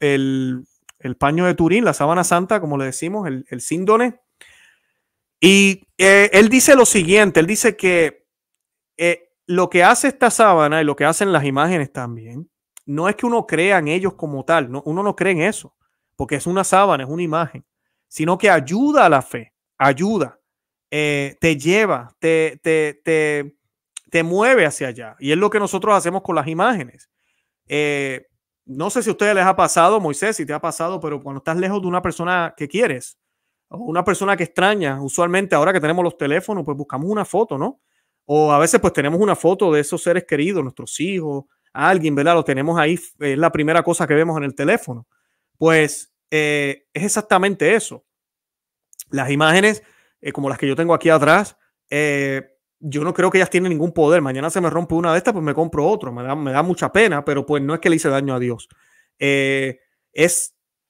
[SPEAKER 1] el, el paño de Turín, la sábana santa, como le decimos, el, el síndone. Y eh, él dice lo siguiente, él dice que eh, lo que hace esta sábana y lo que hacen las imágenes también, no es que uno crea en ellos como tal, uno no cree en eso, porque es una sábana, es una imagen sino que ayuda a la fe, ayuda, eh, te lleva, te, mueve hacia allá. Y es lo que nosotros hacemos con las imágenes. Eh, no sé si a ustedes les ha pasado, Moisés, si te ha pasado, pero cuando estás lejos de una persona que quieres, o una persona que extraña, usualmente ahora que tenemos los teléfonos, pues buscamos una foto, ¿no? O a veces pues tenemos una foto de esos seres queridos, nuestros hijos, alguien, ¿verdad? Lo tenemos ahí, es la primera cosa que vemos en el teléfono. Pues eh, es exactamente eso. Las imágenes, eh, como las que yo tengo aquí atrás, eh, yo no creo que ellas tienen ningún poder. Mañana se me rompe una de estas, pues me compro otro. Me da, mucha pena, pero pues no es que le hice daño a Dios. es,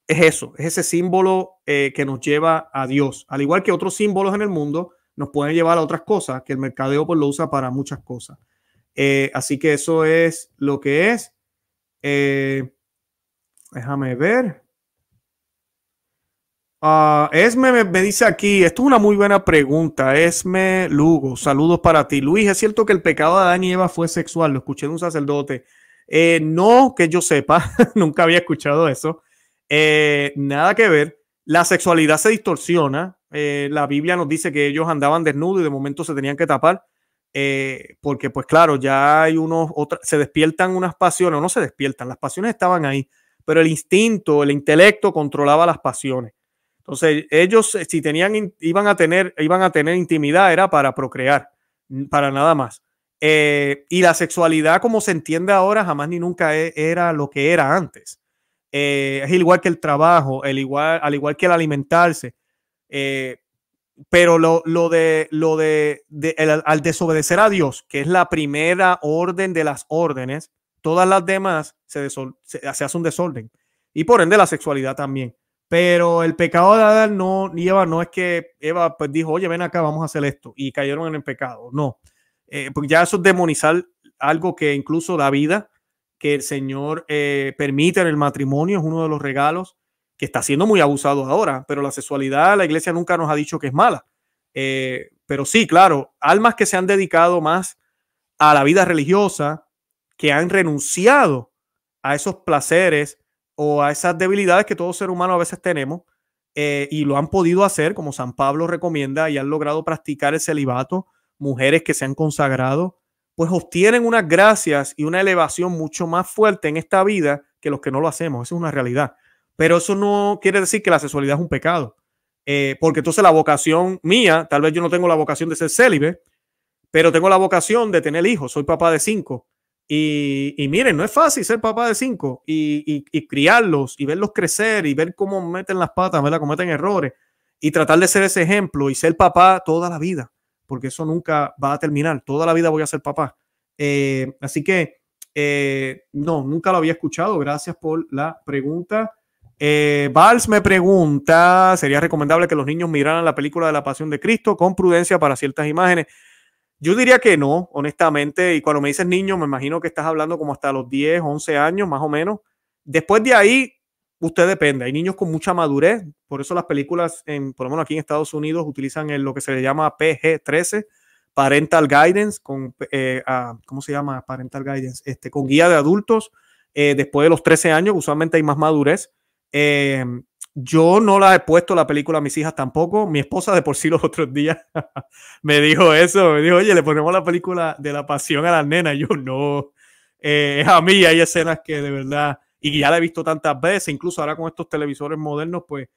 [SPEAKER 1] es eso, es ese símbolo que nos lleva a Dios. Al igual que otros símbolos en el mundo, nos pueden llevar a otras cosas, que el mercadeo pues lo usa para muchas cosas. así que eso es lo que es. déjame ver. Ah, Esme me, dice aquí, esto es una muy buena pregunta, Esme Lugo, saludos para ti. Luis, ¿es cierto que el pecado de Adán y Eva fue sexual? Lo escuché de un sacerdote. Eh, no, que yo sepa, [laughs] nunca había escuchado eso. Eh, nada que ver, la sexualidad se distorsiona. Eh, la Biblia nos dice que ellos andaban desnudos y de momento se tenían que tapar, porque pues claro, ya hay unos, se despiertan unas pasiones, o no se despiertan, las pasiones estaban ahí, pero el instinto, el intelecto controlaba las pasiones. Entonces, ellos eh, si tenían, iban a tener, iban a tener intimidad, era para procrear, para nada más. Eh, y la sexualidad, como se entiende ahora, jamás ni nunca e, era lo que era antes. Eh, es igual que el trabajo, el igual, al igual que el alimentarse. pero lo, lo, de, lo de, al desobedecer a Dios, que es la primera orden de las órdenes, todas las demás se, se hace un desorden. Y por ende la sexualidad también. Pero el pecado de Adán no, ni Eva no es que Eva pues, dijo, oye, ven acá, vamos a hacer esto, y cayeron en el pecado. No, eh, porque ya eso es demonizar algo que incluso la vida que el Señor eh, permite en el matrimonio es uno de los regalos que está siendo muy abusado ahora, pero la sexualidad, la iglesia nunca nos ha dicho que es mala. Eh, pero sí, claro, almas que se han dedicado más a la vida religiosa, que han renunciado a esos placeres o a esas debilidades que todo ser humano a veces tenemos eh, y lo han podido hacer, como San Pablo recomienda, y han logrado practicar el celibato, mujeres que se han consagrado, pues obtienen unas gracias y una elevación mucho más fuerte en esta vida que los que no lo hacemos. Esa es una realidad. Pero eso no quiere decir que la sexualidad es un pecado, eh, porque entonces la vocación mía, tal vez yo no tengo la vocación de ser célibe, pero tengo la vocación de tener hijos, soy papá de cinco y, miren, no es fácil ser papá de cinco y, criarlos y verlos crecer y ver cómo meten las patas, ¿verdad? Cometen errores y tratar de ser ese ejemplo y ser papá toda la vida, porque eso nunca va a terminar. Toda la vida voy a ser papá. Eh, así que, eh, no, nunca lo había escuchado. Gracias por la pregunta. Eh, Vals me pregunta, ¿sería recomendable que los niños miraran la película de la Pasión de Cristo con prudencia para ciertas imágenes? Yo diría que no, honestamente. Y cuando me dices niño, me imagino que estás hablando como hasta los 10, 11 años, más o menos. Después de ahí, usted depende. Hay niños con mucha madurez, por eso las películas, en, por lo menos aquí en Estados Unidos, utilizan lo que se le llama PG-13, Parental Guidance, con, eh, ah, ¿cómo se llama? Parental Guidance, este, con guía de adultos. Eh, después de los 13 años, usualmente hay más madurez. Eh, yo no la he puesto la película a mis hijas tampoco. Mi esposa de por sí los otros días [laughs] me dijo eso. Me dijo, oye, le ponemos la película de la pasión a las nenas. yo no. Eh, a mí hay escenas que de verdad, y ya la he visto tantas veces, incluso ahora con estos televisores modernos, pues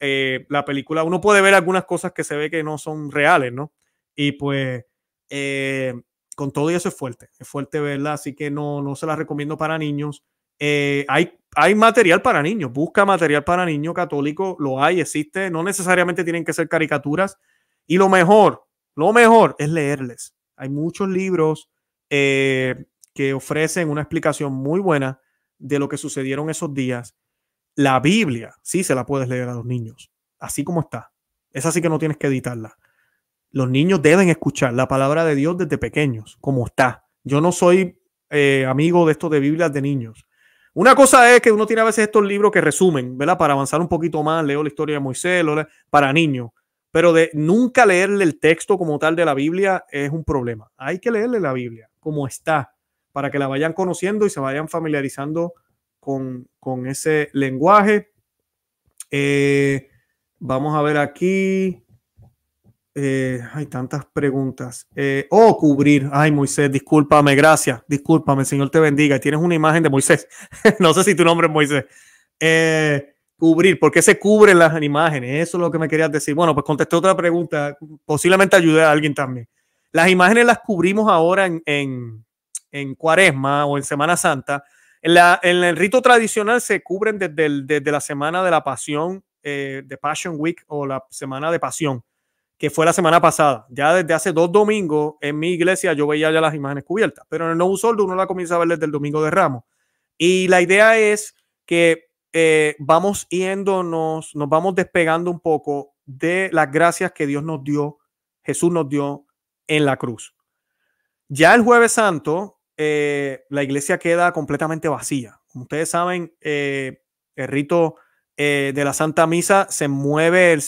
[SPEAKER 1] eh, la película, uno puede ver algunas cosas que se ve que no son reales, ¿no? Y pues eh, con todo y eso es fuerte, es fuerte verla, así que no, no se la recomiendo para niños. Eh, hay, material para niños, busca material para niños católico, lo hay, existe, no necesariamente tienen que ser caricaturas. Y lo mejor, lo mejor es leerles. Hay muchos libros eh, que ofrecen una explicación muy buena de lo que sucedieron esos días. La Biblia, sí se la puedes leer a los niños, así como está. Es así que no tienes que editarla. Los niños deben escuchar la palabra de Dios desde pequeños, como está. Yo no soy eh, amigo de esto de Biblias de niños. Una cosa es que uno tiene a veces estos libros que resumen, ¿verdad? Para avanzar un poquito más, leo la historia de Moisés, para niños. Pero de nunca leerle el texto como tal de la Biblia es un problema. Hay que leerle la Biblia como está, para que la vayan conociendo y se vayan familiarizando con, ese lenguaje. Eh, vamos a ver aquí. Eh, hay tantas preguntas. o eh, oh, cubrir. Ay, Moisés, discúlpame, gracias. Discúlpame, Señor te bendiga. tienes una imagen de Moisés. [laughs] no sé si tu nombre es Moisés. Eh, cubrir. ¿Por qué se cubren las imágenes? Eso es lo que me querías decir. Bueno, pues contesté otra pregunta. Posiblemente ayudé a alguien también. Las imágenes las cubrimos ahora en, en, Cuaresma o en Semana Santa. En, la, en, el rito tradicional se cubren desde, desde la semana de la pasión, de Passion Week o la semana de pasión que fue la semana pasada. Ya desde hace dos domingos en mi iglesia yo veía ya las imágenes cubiertas, pero en el Nuevo Soldo uno la comienza a ver desde el domingo de Ramos. Y la idea es que eh, vamos yéndonos, nos vamos despegando un poco de las gracias que Dios nos dio, Jesús nos dio en la cruz. Ya el jueves santo, eh, la iglesia queda completamente vacía. Como ustedes saben, eh, el rito eh, de la Santa Misa se mueve el,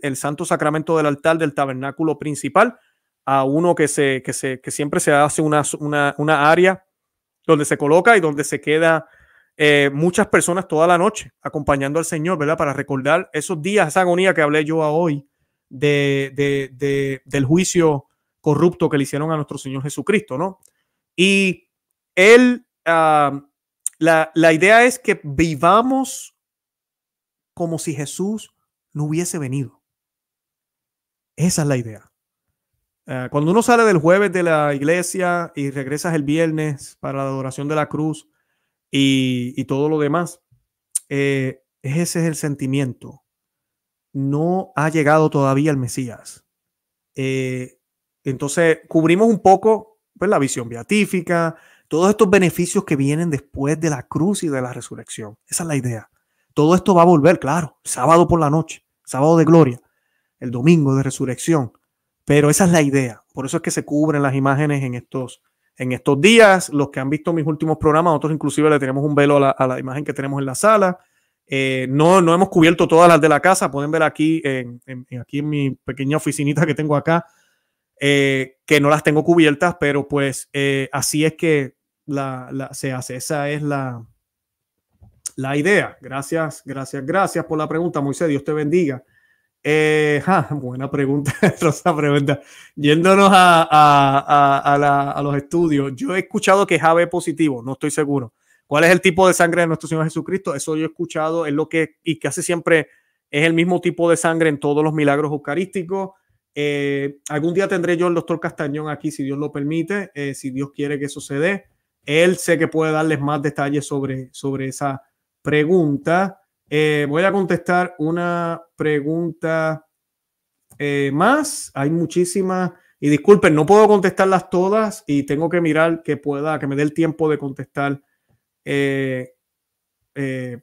[SPEAKER 1] el, Santo Sacramento del altar del tabernáculo principal a uno que, se, que, se, siempre se hace una, una, área donde se coloca y donde se queda eh, muchas personas toda la noche acompañando al Señor, ¿verdad? Para recordar esos días, esa agonía que hablé yo hoy del juicio corrupto que le hicieron a nuestro Señor Jesucristo, ¿no? Y él, ah, la, la idea es que vivamos como si Jesús no hubiese venido. Esa es la idea. Eh, cuando uno sale del jueves de la iglesia y regresas el viernes para la adoración de la cruz y, todo lo demás, eh, ese es el sentimiento. No ha llegado todavía el Mesías. Eh, entonces, cubrimos un poco pues, la visión beatífica, todos estos beneficios que vienen después de la cruz y de la resurrección. Esa es la idea. Todo esto va a volver, claro, sábado por la noche, sábado de gloria, el domingo de resurrección. Pero esa es la idea. Por eso es que se cubren las imágenes en estos, en estos días. Los que han visto mis últimos programas, nosotros inclusive le tenemos un velo a la, imagen que tenemos en la sala. Eh, no, no hemos cubierto todas las de la casa. Pueden ver aquí en, aquí en mi pequeña oficinita que tengo acá, eh, que no las tengo cubiertas, pero pues eh, así es que se hace. Esa es la, la idea. Gracias, gracias, gracias por la pregunta, Moisés. Dios te bendiga. Eh, buena pregunta, [laughs] Rosa pregunta. Yéndonos a, los estudios, yo he escuchado que es positivo, no estoy seguro. ¿Cuál es el tipo de sangre de nuestro Señor Jesucristo? Eso yo he escuchado, es lo que, y casi siempre es el mismo tipo de sangre en todos los milagros eucarísticos. Eh, algún día tendré yo el doctor Castañón aquí, si Dios lo permite, eh, si Dios quiere que eso Él sé que puede darles más detalles sobre, sobre esa, pregunta. Eh, voy a contestar una pregunta eh, más. Hay muchísimas. Y disculpen, no puedo contestarlas todas y tengo que mirar que pueda, que me dé el tiempo de contestar eh,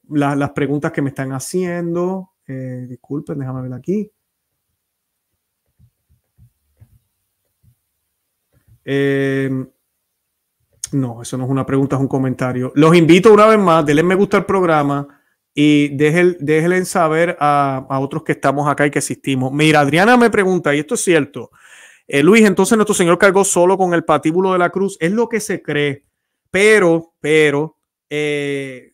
[SPEAKER 1] las preguntas que me están haciendo. disculpen, déjame ver aquí. Eh, no, eso no es una pregunta, es un comentario. Los invito una vez más, denle me gusta al programa y déjenle saber a, otros que estamos acá y que existimos. Mira, Adriana me pregunta, y esto es cierto, eh, Luis, entonces nuestro Señor cargó solo con el patíbulo de la cruz, es lo que se cree, pero, pero, como eh,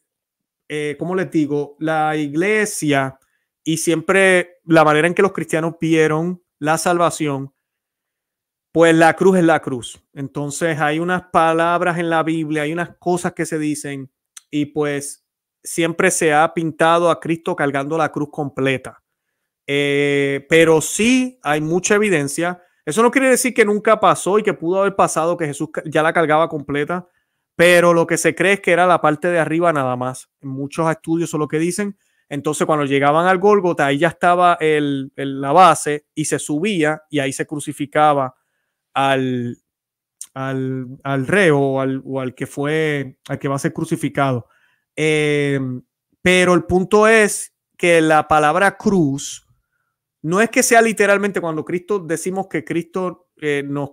[SPEAKER 1] eh, ¿cómo les digo? La iglesia y siempre la manera en que los cristianos vieron la salvación pues la cruz es la cruz. Entonces hay unas palabras en la Biblia, hay unas cosas que se dicen y pues siempre se ha pintado a Cristo cargando la cruz completa. Eh, pero sí hay mucha evidencia. Eso no quiere decir que nunca pasó y que pudo haber pasado, que Jesús ya la cargaba completa, pero lo que se cree es que era la parte de arriba nada más. muchos estudios son lo que dicen. Entonces cuando llegaban al Gólgota, ahí ya estaba la base y se subía y ahí se crucificaba al, al, reo o al, que fue, al que va a ser crucificado. Em, pero el punto es que la palabra cruz no es que sea literalmente cuando Cristo decimos que Cristo eh, nos,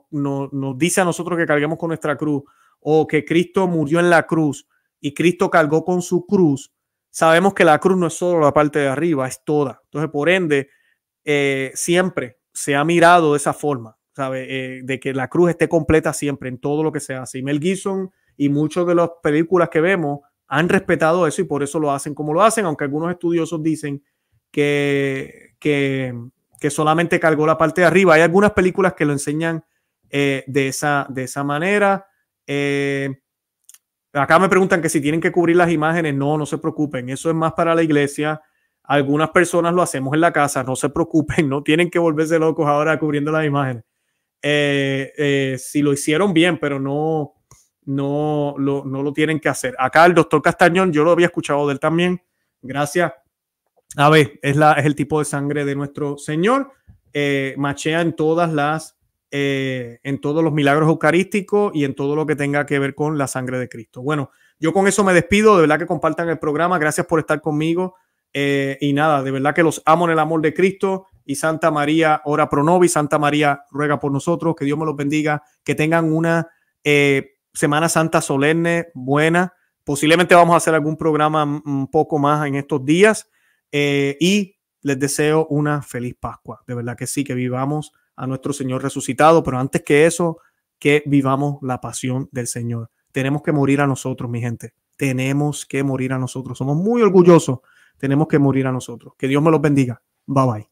[SPEAKER 1] dice a nosotros que carguemos con nuestra cruz o que Cristo murió en la cruz y Cristo cargó con su cruz, sabemos que la cruz no es solo la parte de arriba, es toda. Entonces, por ende, eh, siempre se ha mirado de esa forma. Eh, de que la cruz esté completa siempre en todo lo que se hace. Y Mel Gibson y muchas de las películas que vemos han respetado eso y por eso lo hacen como lo hacen, aunque algunos estudiosos dicen que, que, solamente cargó la parte de arriba. Hay algunas películas que lo enseñan eh, de, esa, de esa manera. Eh, acá me preguntan que si tienen que cubrir las imágenes, no, no se preocupen, eso es más para la iglesia. Algunas personas lo hacemos en la casa, no se preocupen, [laughs] no tienen que volverse locos ahora cubriendo las imágenes. Eh, eh, si lo hicieron bien, pero no, no, lo, no lo tienen que hacer. Acá el doctor Castañón, yo lo había escuchado de él también. Gracias. A ver, es, la, es el tipo de sangre de nuestro Señor. Eh, machea en todas las, en todos los milagros eucarísticos y en todo lo que tenga que ver con la sangre de Cristo. Bueno, yo con eso me despido. De verdad que compartan el programa. Gracias por estar conmigo. y nada, de verdad que los amo en el amor de Cristo y Santa María, ora pro nobis. Santa María, ruega por nosotros. Que Dios me los bendiga. Que tengan una eh, Semana Santa solemne, buena. Posiblemente vamos a hacer algún programa un poco más en estos días. Eh, y les deseo una feliz Pascua. De verdad que sí, que vivamos a nuestro Señor resucitado. Pero antes que eso, que vivamos la pasión del Señor. Tenemos que morir a nosotros, mi gente. Tenemos que morir a nosotros. Somos muy orgullosos. Tenemos que morir a nosotros. Que Dios me los bendiga. Bye bye.